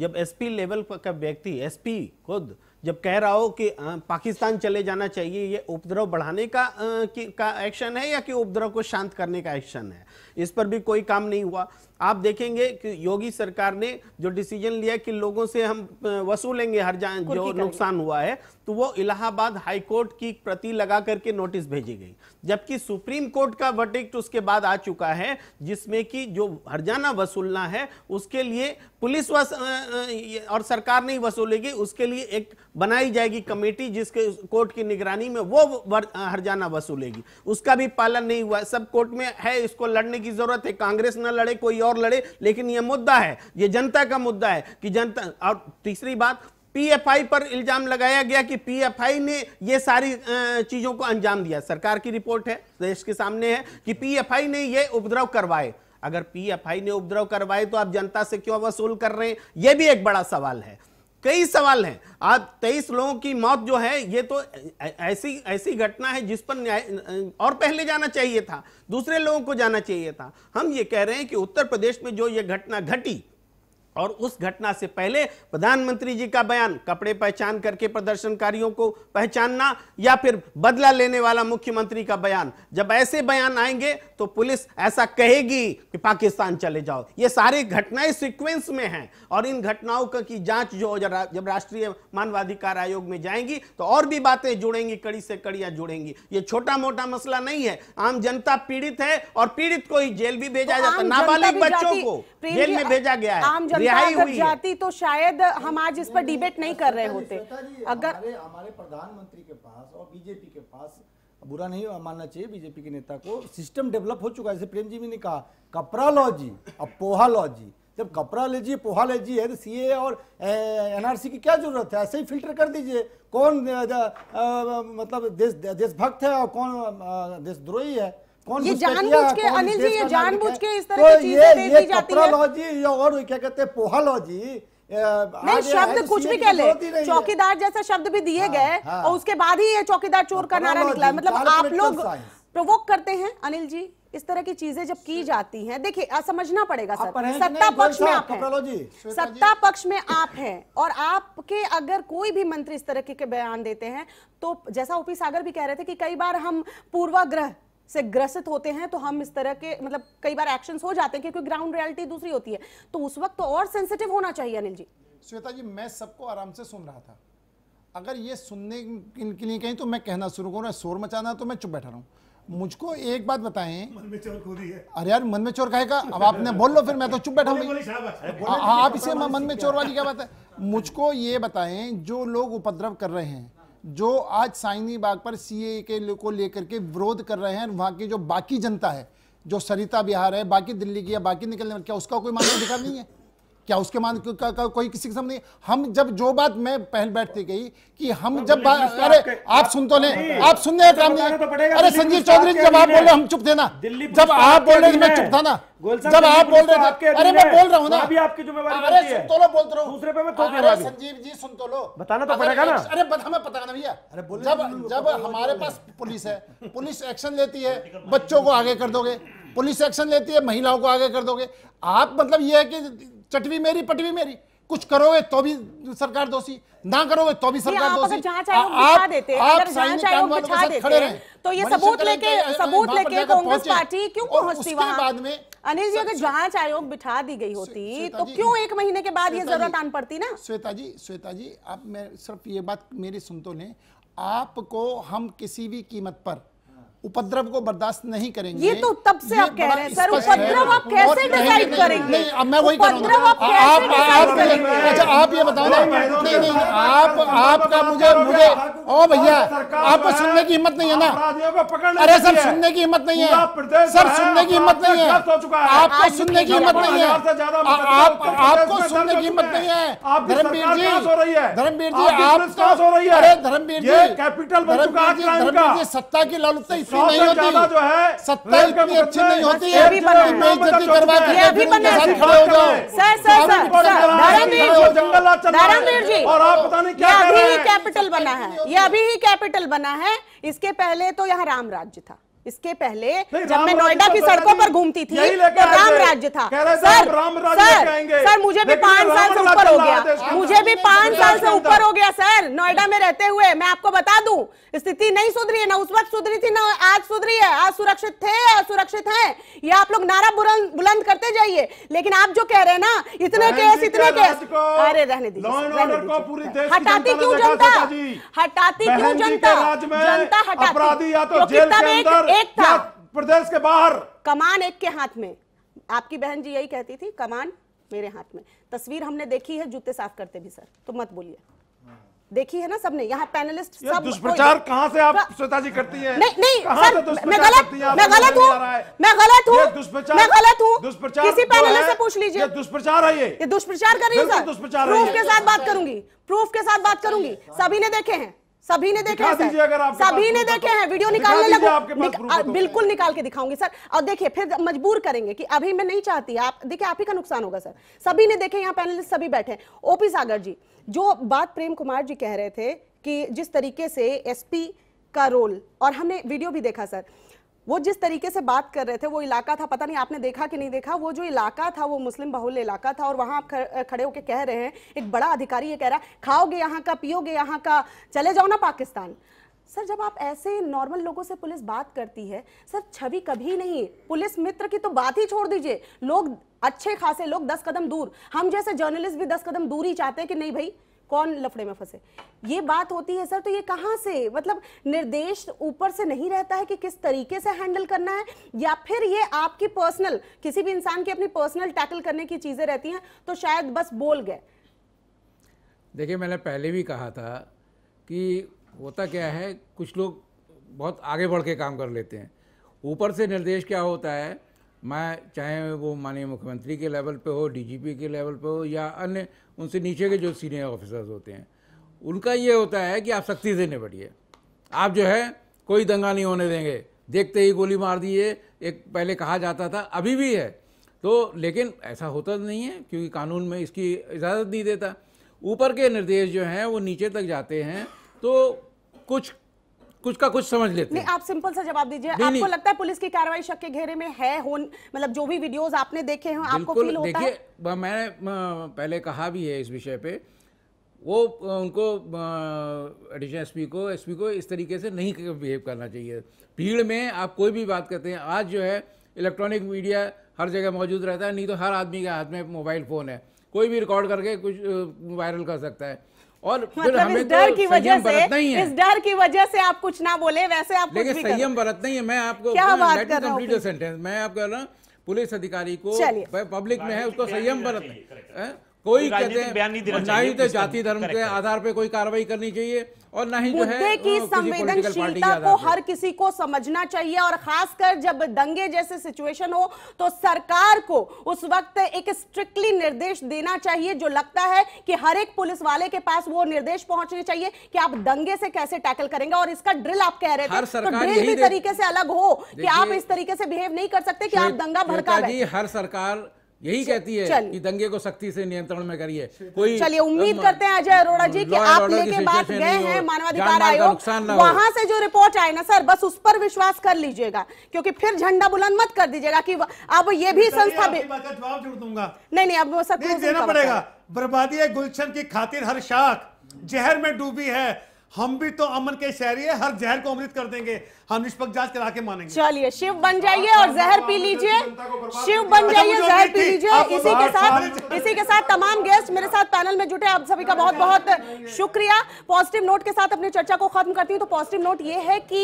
जब एसपी लेवल का व्यक्ति एसपी खुद जब कह रहा हो कि पाकिस्तान चले जाना चाहिए ये उपद्रव बढ़ाने का आ, का एक्शन है या कि उपद्रव को शांत करने का एक्शन है इस पर भी कोई काम नहीं हुआ आप देखेंगे कि योगी सरकार ने जो डिसीजन लिया कि लोगों से हम वसूलेंगे हर जो नुकसान हुआ है तो वो इलाहाबाद हाई कोर्ट की प्रति लगा करके नोटिस भेजी गई जबकि सुप्रीम कोर्ट का वर्डिक्ट उसके बाद आ चुका है जिसमें कि जो हरजाना वसूलना है उसके लिए पुलिस और सरकार नहीं वसूलेगी उसके लिए एक बनाई जाएगी कमेटी जिसके कोर्ट की निगरानी में वो हरजाना वसूलेगी उसका भी पालन नहीं हुआ सब कोर्ट में है इसको लड़ने की जरूरत है कांग्रेस ना लड़े कोई और लड़े लेकिन यह मुद्दा है यह जनता का मुद्दा है कि जनता और तीसरी बात पीएफआई पर इल्जाम लगाया गया कि पीएफआई ने ये सारी चीजों को अंजाम दिया सरकार की रिपोर्ट है देश के सामने है कि पीएफआई ने ये उपद्रव करवाए अगर पीएफआई ने उपद्रव करवाए तो आप जनता से क्यों वसूल कर रहे हैं यह भी एक बड़ा सवाल है कई सवाल हैं आप तेईस लोगों की मौत जो है ये तो ऐसी ऐसी घटना है जिस पर न्याय और पहले जाना चाहिए था दूसरे लोगों को जाना चाहिए था हम ये कह रहे हैं कि उत्तर प्रदेश में जो ये घटना घटी और उस घटना से पहले प्रधानमंत्री जी का बयान कपड़े पहचान करके प्रदर्शनकारियों को पहचानना या फिर बदला लेने वाला मुख्यमंत्री का बयान जब ऐसे बयान आएंगे तो पुलिस ऐसा कहेगी कि पाकिस्तान चले जाओ ये सारी घटनाएं सीक्वेंस में हैं और इन घटनाओं की जांच जो जब राष्ट्रीय मानवाधिकार आयोग में जाएंगी तो और भी बातें जुड़ेंगी कड़ी से कड़ियां जुड़ेंगी ये छोटा मोटा मसला नहीं है आम जनता पीड़ित है और पीड़ित को ही जेल भी भेजा तो जाता नाबालिग बच्चों को जेल में भेजा गया है जनता अगर जाती तो शायद हम आज इस पर डिबेट नहीं कर रहे होते अगर हमारे प्रधानमंत्री के पास और बीजेपी के पास बुरा नहीं मानना चाहिए बीजेपी के नेता को सिस्टम डेवलप हो चुका है जैसे प्रेम जी ने कहा कपरालॉजी अपोहालॉजी जब कपड़ा लीजिए पोहा लीजिए तो सीए और एनआरसी की क्या जरूरत है ऐसे ही फिल्टर कर दीजिए कौन आ, मतलब देश देशभक्त है और कौन देशद्रोही है कौन ये जानबूझ के अनिल जी ये जानबूझ के इस तरह तो की चीजें दे दी जाती है और क्या कहते हैं नहीं शब्द कुछ भी कह ले चौकीदार जैसा शब्द भी दिए हाँ, गए हाँ। और उसके बाद ही ये चौकीदार चोर का नारा निकला मतलब आप लोग प्रवोक करते हैं अनिल जी इस तरह की चीजें जब की जाती हैं देखिए समझना पड़ेगा सर सत्ता पक्ष में आप हैं सत्ता पक्ष में आप हैं और आपके अगर कोई भी मंत्री इस तरह के बयान देते हैं तो जैसा ओपी सागर भी कह रहे थे कि कई बार हम पूर्वाग्रह से ग्रसित होते हैं तो हम इस तरह के मतलब कई बार एक्शन हो जाते हैं क्योंकि ग्राउंड रियलिटी दूसरी होती है तो उस वक्त तो और सेंसिटिव होना चाहिए अनिल जी श्वेता जी मैं सबको आराम से सुन रहा था अगर ये सुनने के लिए कहीं तो मैं कहना शुरू करूँ शोर मचाना तो मैं चुप बैठा रहा हूँ मुझको एक बात बताएं अरे यार मन में चोर कहेगा अब आपने बोल लो फिर मैं तो चुप बैठा हूँ हाँ, हाँ, आप इसे (laughs) मन में चोर वाली क्या बात है मुझको ये बताएं जो लोग उपद्रव कर रहे हैं जो आज साइनी बाग पर सी के को लेकर के विरोध कर रहे हैं वहाँ की जो बाकी जनता है जो सरिता बिहार है बाकी दिल्ली की या बाकी निकलने क्या उसका कोई मानव अधिकार नहीं है क्या उसके मान को, का, का, कोई किसी किस्म नहीं हम जब जो बात मैं पहल बैठती गई कि हम जब अरे आप सुन तो ले आप सुन रहे काम नहीं तो अरे संजीव चौधरी जब आप बोल रहे हम चुप देना जब आप बोल रहे मैं चुप था ना जब आप बोल रहे थे अरे मैं बोल रहा हूँ ना अभी आपकी जिम्मेवारी अरे सुन तो लो बोलते रहो दूसरे पे मैं अरे संजीव जी सुन तो लो बताना तो पड़ेगा ना अरे हमें पता ना भैया अरे जब जब हमारे पास पुलिस है पुलिस एक्शन लेती है बच्चों को आगे कर दोगे पुलिस एक्शन लेती है महिलाओं को आगे कर दोगे आप मतलब ये है कि चटवी मेरी पटवी मेरी कुछ करोगे तो भी सरकार दोषी ना करोगे तो भी सरकार दोषी आप देते आप खड़े रहे तो ये सबूत लेके सबूत लेके कांग्रेस पार्टी क्यों पहुंचती वहां बाद में अनिल जी अगर जांच आयोग बिठा दी गई होती तो क्यों एक महीने के बाद ये जरूरत आन पड़ती ना श्वेता जी श्वेता जी आप मैं सिर्फ ये बात मेरी सुन तो लें आपको हम किसी भी कीमत पर उपद्रव को बर्दाश्त नहीं करेंगे ये तो तब से आप कह रहे हैं सर उपद्रव आप कैसे डिसाइड करेंगे नहीं अब मैं वही उपद्रव आप आप अच्छा आप ये बताओ ना नहीं नहीं आप आपका मुझे मुझे ओ भैया आप सुनने की हिम्मत नहीं है ना अरे सर सुनने की हिम्मत नहीं है सर सुनने की हिम्मत नहीं है आपको सुनने की हिम्मत नहीं है आप आपको सुनने की हिम्मत नहीं है धर्मवीर जी धर्मवीर जी आप अरे धर्मवीर जी कैपिटल धर्मवीर जी सत्ता की लालुता अच्छी नहीं होती जो है सत्ता इतनी अच्छी नहीं होती है बेइज्जती करवा के खड़े हो जाओ sir sir sir Dharmveer ji और आप पता नहीं क्या अभी ही कैपिटल बना है ये अभी ही कैपिटल बना है इसके पहले तो यहाँ राम राज्य था इसके पहले जब मैं नोएडा की सड़कों पर घूमती थी तो राम राज्य था सर राम सर सर मुझे भी पांच साल से ऊपर हो गया मुझे भी पांच साल से ऊपर हो गया सर नोएडा में रहते हुए मैं आपको बता दूं स्थिति नहीं सुधरी है ना उस वक्त सुधरी थी ना आज सुधरी है आज सुरक्षित थे असुरक्षित है ये आप लोग नारा बुलंद करते जाइए लेकिन आप जो कह रहे हैं ना इतने केस इतने केस अरे रहने दीजिए हटाती क्यों जनता हटाती तो क्यों जनता जनता हटाती एकता प्रदेश के बाहर कमान एक के हाथ में आपकी बहन जी यही कहती थी कमान मेरे हाथ में तस्वीर हमने देखी है जूते साफ करते भी सर तो मत बोलिए देखी है ना सबने यहाँ पैनलिस्ट सब दुष्प्रचार कहाँ से आप श्वेता जी करती है नहीं नहीं सर मैं गलत मैं गलत हूँ मैं गलत हूँ दुष्प्रचार मैं गलत हूँ दुष्प्रचार किसी पैनलिस्ट से पूछ लीजिए दुष्प्रचार है ये दुष्प्रचार कर रही हूँ सर प्रूफ के साथ बात करूंगी प्रूफ के साथ बात करूंगी सभी ने देखे हैं सभी ने देखे हैं सभी ने देखे हैं तो। वीडियो निकालने लगे निक, तो। बिल्कुल निकाल के दिखाऊंगी सर और देखिए फिर मजबूर करेंगे कि अभी मैं नहीं चाहती आप देखिए आप ही का नुकसान होगा सर सभी ने देखे यहाँ पैनलिस्ट सभी बैठे ओपी सागर जी जो बात प्रेम कुमार जी कह रहे थे कि जिस तरीके से एसपी का रोल और हमने वीडियो भी देखा सर वो जिस तरीके से बात कर रहे थे वो इलाका था पता नहीं आपने देखा कि नहीं देखा वो जो इलाका था वो मुस्लिम बहुल इलाका था और वहाँ आप खड़े होकर कह रहे हैं एक बड़ा अधिकारी ये कह रहा है खाओगे यहाँ का पियोगे यहाँ का चले जाओ ना पाकिस्तान सर जब आप ऐसे नॉर्मल लोगों से पुलिस बात करती है सर छवि कभी नहीं पुलिस मित्र की तो बात ही छोड़ दीजिए लोग अच्छे खासे लोग दस कदम दूर हम जैसे जर्नलिस्ट भी दस कदम दूर ही चाहते हैं कि नहीं भाई कौन लफड़े में फंसे ये बात होती है सर तो ये कहाँ से मतलब निर्देश ऊपर से नहीं रहता है कि किस तरीके से हैंडल करना है या फिर ये आपकी पर्सनल किसी भी इंसान की अपनी पर्सनल टैकल करने की चीज़ें रहती हैं तो शायद बस बोल गए देखिए मैंने पहले भी कहा था कि होता क्या है कुछ लोग बहुत आगे बढ़ के काम कर लेते हैं ऊपर से निर्देश क्या होता है मैं चाहे वो माननीय मुख्यमंत्री के लेवल पे हो डीजीपी के लेवल पे हो या अन्य उनसे नीचे के जो सीनियर ऑफिसर्स होते हैं उनका ये होता है कि आप सख्ती से निपटिए आप जो है कोई दंगा नहीं होने देंगे देखते ही गोली मार दिए एक पहले कहा जाता था अभी भी है तो लेकिन ऐसा होता तो नहीं है क्योंकि कानून में इसकी इजाज़त नहीं देता ऊपर के निर्देश जो हैं वो नीचे तक जाते हैं तो कुछ कुछ का कुछ समझ लेते नहीं आप सिंपल सा जवाब दीजिए आपको नहीं। लगता है पुलिस की कार्रवाई शक के घेरे में है होन मतलब जो भी वीडियोस आपने देखे हैं आपको फील होता देखिए मैंने पहले कहा भी है इस विषय पे वो उनको एडिशनल एसपी को एसपी को इस तरीके से नहीं बिहेव करना चाहिए भीड़ में आप कोई भी बात करते हैं आज जो है इलेक्ट्रॉनिक मीडिया हर जगह मौजूद रहता है नहीं तो हर आदमी के हाथ में मोबाइल फ़ोन है कोई भी रिकॉर्ड करके कुछ वायरल कर सकता है और मतलब हमें इस तो डर तो की वजह से नहीं है। इस डर की वजह से आप कुछ ना बोले वैसे आप लेकिन संयम बरत नहीं है मैं आपको क्या बात कर रहा हूँ सेंटेंस मैं आपको पुलिस अधिकारी को पब्लिक में है उसको संयम बरत कोई कहते हैं बयान तो जाति धर्म के आधार पे कोई कार्रवाई करनी चाहिए और ना ही मुद्दे की संवेदनशीलता को हर किसी को समझना चाहिए और खासकर जब दंगे जैसे सिचुएशन हो तो सरकार को उस वक्त एक स्ट्रिक्टली निर्देश देना चाहिए जो लगता है कि हर एक पुलिस वाले के पास वो निर्देश पहुंचने चाहिए कि आप दंगे से कैसे टैकल करेंगे और इसका ड्रिल आप कह रहे थे तो ड्रिल भी तरीके से अलग हो कि आप इस तरीके से बिहेव नहीं कर सकते कि आप दंगा भड़का हर सरकार यही कहती है कि दंगे को सख्ती से नियंत्रण में करिए कोई चलिए उम्मीद करते हैं अजय अरोड़ा जी कि आप लेके बात गए हैं मानवाधिकार आयोग वहां से जो रिपोर्ट आए ना सर बस उस पर विश्वास कर लीजिएगा क्योंकि फिर झंडा बुलंद मत कर दीजिएगा कि अब ये भी संस्था जवाब जोड़ दूंगा नहीं नहीं अब सत्य देना पड़ेगा बर्बादी गुलशन की खातिर हर शाख जहर में डूबी है हम भी तो अमन के शहरी है हर जहर को अमृत कर देंगे हम निष्पक्ष जांच करा के मानेंगे चलिए शिव बन जाइए और जहर पी लीजिए शिव बन जाइए अच्छा, जहर पी लीजिए इसी के साथ इसी के साथ तमाम गेस्ट मेरे साथ पैनल में जुटे आप सभी का बहुत अच्छा, बहुत शुक्रिया पॉजिटिव नोट के साथ अपनी चर्चा को खत्म करती हूँ तो पॉजिटिव नोट ये है कि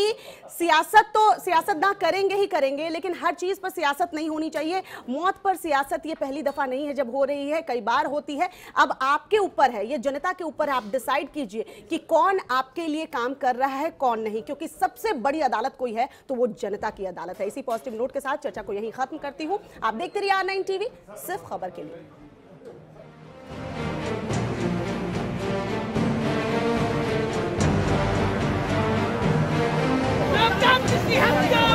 सियासत तो सियासत ना करेंगे ही करेंगे लेकिन हर चीज पर सियासत नहीं होनी चाहिए मौत पर सियासत ये पहली दफा नहीं है जब हो रही है कई बार होती है अब आपके ऊपर है ये जनता के ऊपर आप डिसाइड कीजिए कि कौन आपके लिए काम कर रहा है कौन नहीं क्योंकि सबसे बड़ी अदालत कोई है तो वो जनता की अदालत है इसी पॉजिटिव नोट के साथ चर्चा को यही खत्म करती हूँ आप देखते रहिए आर नाइन टीवी सिर्फ खबर के लिए We have to go!